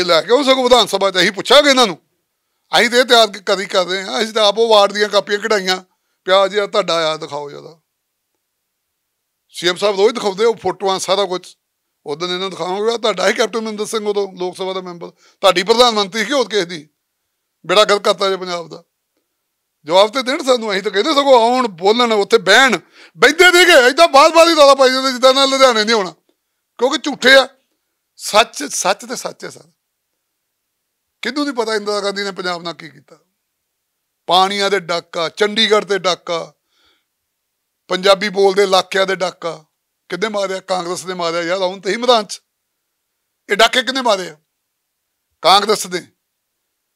ਇਹ ਲੈ ਕੇ ਉਹ ਸਗੋਂ ਵਿਧਾਨ ਸਭਾ 'ਚ ਅਸੀਂ ਪੁੱਛਾਂਗੇ ਇਹਨਾਂ ਨੂੰ ਅਸੀਂ ਤੇ ਤਿਆਰ ਕਦੀ ਕਰਦੇ ਆ ਅਸੀਂ ਤਾਂ ਆਪ ਉਹ ਵਾਰਡ ਦੀਆਂ ਕਾਪੀਆਂ ਕਢਾਈਆਂ ਪਿਆ ਜੀ ਤੁਹਾਡਾ ਆ ਦਿਖਾਓ ਜਦਾ ਸੀਐਮ ਸਾਹਿਬ ਰੋਜ਼ ਦਿਖਾਉਂਦੇ ਉਹ ਫੋਟੋਆਂ ਸਾਰਾ ਕੁਝ ਉਦੋਂ ਇਹਨਾਂ ਦਿਖਾਵਾਂਗਾ ਤੁਹਾਡਾ ਹੀ ਕੈਪਟਨ ਮਨਿੰਦਰ ਸਿੰਘ ਉਦੋਂ ਲੋਕ ਸਭਾ ਦਾ ਮੈਂਬਰ ਤੁਹਾਡੀ ਪ੍ਰਧਾਨ ਮੰਤਰੀ ਕਿਉਂ ਕਿਸ ਦੀ ਬੇੜਾ ਗਲਤ ਕਰਤਾ ਜੇ ਪੰਜਾਬ ਦਾ ਜਵਾਬ ਤੇ ਦੇਣ ਸਾਨੂੰ ਅਸੀਂ ਤਾਂ ਕਹਿੰਦੇ ਸਗੋ ਆਉਣ ਬੋਲਣ ਉੱਥੇ ਬਹਿਣ ਬੈਠੇ ਦੇਗੇ ਇਦਾਂ ਬਾਦ-ਬਾਦ ਹੀ ਦਾਦਾ ਪਾਈ ਜਾਂਦੇ ਜਿੱਦਾਂ ਨਾਲ ਲੁਧਿਆਣੇ ਨਹੀਂ ਹੋਣਾ ਕਿਉਂਕਿ ਝੂਠੇ ਆ ਸੱਚ ਸੱਚ ਤੇ ਸੱਚ ਹੈ ਸਰ ਕਿੰਨੂੰ ਨਹੀਂ ਪਤਾ ਇੰਦਰਾ ਗਾਂਧੀ ਨੇ ਪੰਜਾਬ ਨਾਲ ਕੀ ਕੀਤਾ ਪਾਣੀਆਂ ਦੇ ਡਾਕਾ ਚੰਡੀਗੜ੍ਹ ਤੇ ਡਾਕਾ ਪੰਜਾਬੀ ਬੋਲਦੇ ਇਲਾਕਿਆਂ ਦੇ ਡਾਕਾ ਕਿੰਨੇ ਮਾਰਿਆ ਕਾਂਗਰਸ ਨੇ ਮਾਰਿਆ ਯਾਰ ਆਉਣ ਤੇ ਹੀ ਮੈਦਾਨ 'ਚ ਇਹ ਡਾਕੇ ਕਿੰਨੇ ਮਾਰੇ ਆ ਕਾਂਗਰਸ ਨੇ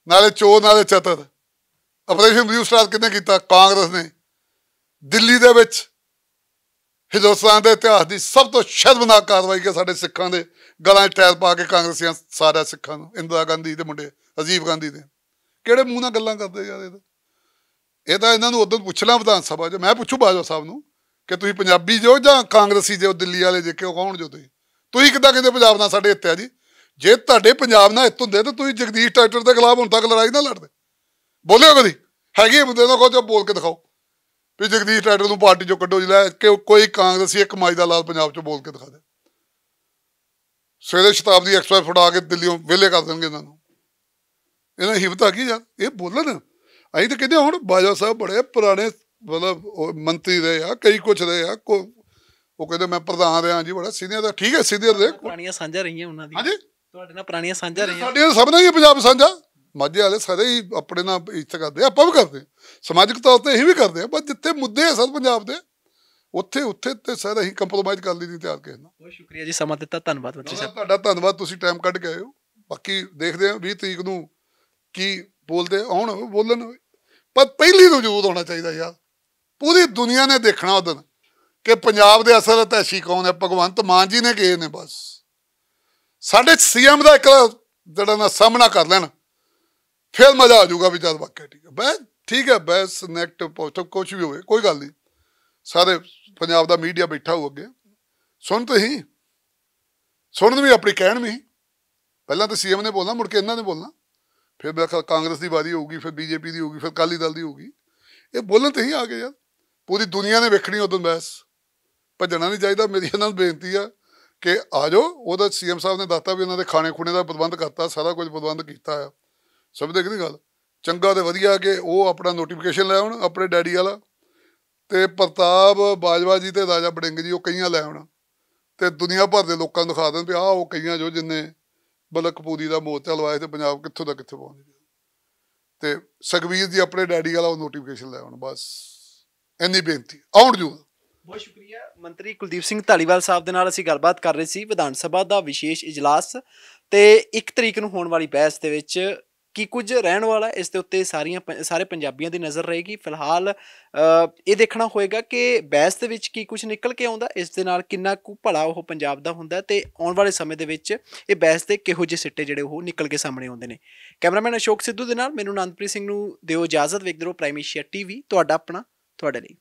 ਨਾਲੇ ਚੋਰ ਨਾਲੇ ਚਤਰ ਆਪਰੇਸ਼ਨ ਬਲੂ ਸਟਾਰ ਕਿੰਨੇ ਕੀਤਾ ਕਾਂਗਰਸ ਨੇ ਦਿੱਲੀ ਦੇ ਵਿੱਚ ਹਿੰਦੁਸਤਾਨ ਦੇ ਇਤਿਹਾਸ ਦੀ ਸਭ ਤੋਂ ਸ਼ਰਮਨਾਕ ਕਾਰਵਾਈ ਕਿ ਸਾਡੇ ਸਿੱਖਾਂ ਦੇ ਗਲਾਂ 'ਚ ਟੈਲ ਪਾ ਕੇ ਕਾਂਗਰਸੀਆਂ ਸਾਰੇ ਸਿੱਖਾਂ ਨੂੰ ਇੰਦਰਾ ਗਾਂਧੀ ਦੇ ਮੁੰਡੇ ਅਜੀਬ ਗਾਂਧੀ ਦੇ ਕਿਹੜੇ ਮੂੰਹ ਨਾਲ ਗੱਲਾਂ ਕਰਦੇ ਯਾਰ ਇਹ ਤਾਂ ਇਹਨਾਂ ਨੂੰ ਉਦੋਂ ਪੁੱਛ ਲਾਂ ਵਿਧਾਨ ਸਭਾ 'ਚ ਮੈਂ ਪੁੱਛੂ ਬਾਜਵਾ ਸਾਹਿਬ ਨੂੰ ਕਿ ਤੁਸੀਂ ਪੰਜਾਬੀ ਜੋ ਜਾਂ ਕਾਂਗਰਸੀ ਜੋ ਦਿੱਲੀ ਵਾਲੇ ਜੇ ਕਿਉਂ ਕੌਣ ਜੋ ਤੁਸੀਂ ਤੁਸੀਂ ਕਿਦਾਂ ਕਹਿੰਦੇ ਪੰਜਾਬ ਨਾਲ ਸਾਡੇ ਇੱਥੇ ਆ ਜੀ ਜੇ ਤੁਹਾਡੇ ਪੰਜਾਬ ਨਾਲ ਇੱਤ ਹੁੰਦੇ ਤਾਂ ਤੁਸੀਂ ਜਗਦੀਸ਼ ਟਰੈਕਟਰ ਦੇ ਖਿਲਾਫ ਹੁਣ ਤੱਕ ਲੜਾਈ ਨਾ ਲੜਦੇ ਬੋਲਿਓ ਕਦੀ ਹੈਗੇ ਬੰਦੇ ਨਾਲ ਕੋਈ ਜੋ ਬੋਲ ਕੇ ਦਿਖਾਓ ਵੀ ਜਗਦੀਸ਼ ਟਰੈਕਟਰ ਨੂੰ ਪਾਰਟੀ ਚੋਂ ਕੱਢੋ ਜਿਲਾ ਕਿ ਕੋਈ ਕਾਂਗਰਸੀ ਇੱਕ ਮਾਈ ਦਾ ਲਾਲ ਪੰਜਾਬ ਚੋਂ ਬੋਲ ਕੇ ਦਿਖਾ ਦੇ ਸਵੇਰੇ ਸ਼ਤਾਬਦੀ ਐਕਸਪ੍ਰੈਸ ਫੜਾ ਕੇ ਦਿੱਲੀੋਂ ਵਿਲੇ ਕਰ ਦੇਣਗੇ ਇਹਨਾਂ ਨੂੰ ਇਹਨਾਂ ਹਿੰਮਤ ਆ ਕੀ ਯਾਰ ਇਹ ਬੋਲਣ ਅਸੀਂ ਤਾਂ ਕਹਿੰਦੇ ਹੁਣ ਬਾਜਵਾ ਸਾਹਿਬ ਬੜੇ ਪੁਰਾਣੇ ਮਤਲਬ ਮੰਤਰੀ ਰਹੇ ਆ ਕਈ ਕੁਛ ਰਹੇ ਆ ਕੋ ਉਹ ਕਹਿੰਦੇ ਮੈਂ ਪ੍ਰਧਾਨ ਰਿਆਂ ਜੀ ਬੜਾ ਸੀਨੀਅਰ ਦਾ ਠੀਕ ਹੈ ਸੀਨੀਅਰ ਦੇ ਪੁਰਾਣੀਆਂ ਸਾਂਝਾ ਰਹੀਆਂ ਉਹਨਾਂ ਦੀ ਹਾਂਜੀ ਤੁਹਾਡੇ ਨਾਲ ਪੁਰਾਣੀਆਂ ਸਾਂਝਾ ਰਹੀਆਂ ਸਾਡੇ ਸਭ ਨਾਲ ਹੀ ਪੰਜਾਬ ਸਾਂਝਾ ਮਾਝੇ ਵਾਲੇ ਸਾਰੇ ਹੀ ਆਪਣੇ ਨਾਲ ਇੱਜ਼ਤ ਕਰਦੇ ਆਪਾਂ ਵੀ ਕਰਦੇ ਸਮਾਜਿਕ ਤੌਰ ਤੇ ਇਹ ਵੀ ਕਰਦੇ ਆ ਬਸ ਜਿੱਥੇ ਮੁੱਦੇ ਆ ਸਭ ਪੰਜਾਬ ਦੇ ਉੱਥੇ ਉੱਥੇ ਤੇ ਸਾਰਾ ਹੀ ਕੰਪਰੋਮਾਈਜ਼ ਕਰ ਲਈ ਤਿਆਰ ਕਿਸੇ ਨਾਲ ਬਹੁਤ ਸ਼ੁਕਰੀਆ ਜੀ ਸਮਾਂ ਦਿੱਤਾ ਧੰਨਵਾਦ ਬੱਚੇ ਸਾਹਿਬ ਤੁਹਾਡਾ ਧੰਨਵਾਦ ਤੁਸੀਂ ਟਾਈਮ ਕੱਢ ਕੇ ਆਏ ਹੋ ਬਾਕੀ ਦੇਖਦੇ ਆ 20 ਤਰੀਕ ਨੂੰ ਕੀ ਬੋਲਦੇ ਆਉਣ ਬੋਲਣ ਪਰ ਪਹਿਲੀ ਨੂੰ ਜ਼ਰੂਰ ਹੋਣਾ ਚਾਹੀਦਾ ਯਾਰ ਪੂਰੀ ਦੁਨੀਆ ਨੇ ਦੇਖਣਾ ਉਦੋਂ ਕਿ ਪੰਜਾਬ ਦੇ ਅਸਲ ਅਤੈਸ਼ੀ ਕੌਣ ਹੈ ਭਗਵੰਤ ਮਾਨ ਜੀ ਨੇ ਗਏ ਨੇ ਬਸ ਸਾਡੇ ਸੀਐਮ ਦਾ ਇੱਕ ਜਿਹੜਾ ਨਾ ਸਾਹਮਣਾ ਕਰ ਲੈਣ ਫਿਰ ਮਜ਼ਾ ਆ ਜਾਊਗਾ ਵੀ ਜਦ ਵਾਕਿਆ ਠੀਕ ਹੈ ਬੈ ਠੀਕ ਹੈ ਬੈਸ ਸਨੈਕਟ ਪੋਸਟ ਕੁਝ ਵੀ ਹੋਵੇ ਕੋਈ ਗੱਲ ਨਹੀਂ ਸਾਰੇ ਪੰਜਾਬ ਦਾ ਮੀਡੀਆ ਬੈਠਾ ਹੋ ਅੱਗੇ ਸੁਣ ਤੁਸੀਂ ਸੁਣਨ ਵੀ ਆਪਣੀ ਕਹਿਣ ਵੀ ਪਹਿਲਾਂ ਤਾਂ ਸੀਐਮ ਨੇ ਬੋਲਣਾ ਮੁੜ ਕੇ ਇਹਨਾਂ ਨੇ ਬੋਲਣਾ ਫਿਰ ਮੇਰਾ ਕਾਂਗਰਸ ਦੀ ਵਾਰੀ ਹੋਊਗੀ ਫਿਰ ਬੀਜੇਪੀ ਦੀ ਹੋਊਗੀ ਫਿਰ ਕਾਲੀ ਦਲ ਦੀ ਹੋਊਗੀ ਇਹ ਬੋਲਣ ਤੇ ਹੀ ਆ ਗਏ ਯਾਰ ਪੂਰੀ ਦੁਨੀਆ ਨੇ ਵੇਖਣੀ ਉਦੋਂ ਬੈਸ ਭੱਜਣਾ ਨਹੀਂ ਚਾਹੀਦਾ ਮੇਰੀ ਇਹਨਾਂ ਨੂੰ ਬੇਨਤੀ ਆ ਕਿ ਆ ਜਾਓ ਉਹਦਾ ਸੀਐਮ ਸਾਹਿਬ ਨੇ ਦੱਸਤਾ ਵੀ ਉਹਨਾਂ ਦੇ ਖਾਣੇ ਖੁਣੇ ਦਾ ਪ੍ਰਬੰਧ ਕਰਤਾ ਸਾਰਾ ਕੁਝ ਪ੍ਰਬੰਧ ਕੀਤਾ ਆ ਸਭ ਦੇ ਨਹੀਂ ਗੱਲ ਚੰਗਾ ਤੇ ਵਧੀਆ ਕਿ ਉਹ ਆਪਣਾ ਨੋਟੀਫਿਕੇਸ਼ਨ ਲੈ ਆਉਣ ਆਪਣੇ ਡੈਡੀ ਵਾਲਾ ਤੇ ਪ੍ਰਤਾਪ ਬਾਜਵਾ ਜੀ ਤੇ ਰਾਜਾ ਬੜਿੰਗ ਜੀ ਉਹ ਕਈਆਂ ਲੈ ਆਉਣ ਤੇ ਦੁਨੀਆ ਭਰ ਦੇ ਲੋਕਾਂ ਨੂੰ ਦਿਖਾ ਦੇਣ ਵੀ ਆਹ ਉਹ ਕਈਆਂ ਜੋ ਜਿੰਨੇ ਬਲਕਪੂਰੀ ਦਾ ਮੋਤਾ ਲਵਾਏ ਤੇ ਪੰਜਾਬ ਕਿੱਥੋਂ ਦਾ ਕਿੱਥੇ ਪਹੁੰਚ ਗਿਆ ਤੇ ਸਗਵੀਰ ਜੀ ਆਪਣੇ ਡੈਡੀ ਵਾਲਾ ਉਹ ਨੋਟੀਫਿਕੇਸ਼ਨ ਲੈ ਆਉਣ ਬਸ ਇੰਨੀ ਬੇਨਤੀ ਆਉਣ ਜੂ ਬਹੁਤ ਸ਼ੁਕਰੀਆ ਮੰਤਰੀ ਕੁਲਦੀਪ ਸਿੰਘ ਢਾਲੀਵਾਲ ਸਾਹਿਬ ਦੇ ਨਾਲ ਅਸੀਂ ਗੱਲਬਾਤ ਕਰ ਰਹੇ ਸੀ ਵਿਧਾਨ ਸਭਾ ਦਾ ਵਿਸ਼ੇਸ਼ ਇਜਲਾਸ ਤੇ 1 ਤਰੀਕ ਨੂੰ ਹੋਣ ਵਾਲੀ ਬਹਿਸ ਦੇ ਵਿੱਚ ਕੀ ਕੁਝ ਰਹਿਣ ਵਾਲਾ ਇਸ ਦੇ ਉੱਤੇ ਸਾਰੀਆਂ ਸਾਰੇ ਪੰਜਾਬੀਆਂ ਦੀ ਨਜ਼ਰ ਰਹੇਗੀ ਫਿਲਹਾਲ ਇਹ ਦੇਖਣਾ ਹੋਏਗਾ ਕਿ ਬਹਿਸ ਦੇ ਵਿੱਚ ਕੀ ਕੁਝ ਨਿਕਲ ਕੇ ਆਉਂਦਾ ਇਸ ਦੇ ਨਾਲ ਕਿੰਨਾ ਕੁ ਭਲਾ ਉਹ ਪੰਜਾਬ ਦਾ ਹੁੰਦਾ ਤੇ ਆਉਣ ਵਾਲੇ ਸਮੇਂ ਦੇ ਵਿੱਚ ਇਹ ਬਹਿਸ ਦੇ ਕਿਹੋ ਜਿਹੇ ਸਿੱਟੇ ਜਿਹੜੇ ਉਹ ਨਿਕਲ ਕੇ ਸਾਹਮਣੇ ਆਉਂਦੇ ਨੇ ਕੈਮਰਾਮੈਨ ਅਸ਼ੋਕ ਸਿੱਧੂ ਦੇ ਨਾਲ ਮੈਨੂੰ ਆਨੰਦਪ੍ਰੀਤ ਸਿੰਘ ਨੂੰ ਦਿਓ ਇਜਾਜ਼ਤ ਵੇਖਦੇ ਰਹੋ ਪ੍ਰਾਈਮ ਏਸ਼ੀਆ ਟੀਵੀ ਤੁਹਾਡਾ ਆਪਣਾ ਤੁਹਾਡੇ ਲਈ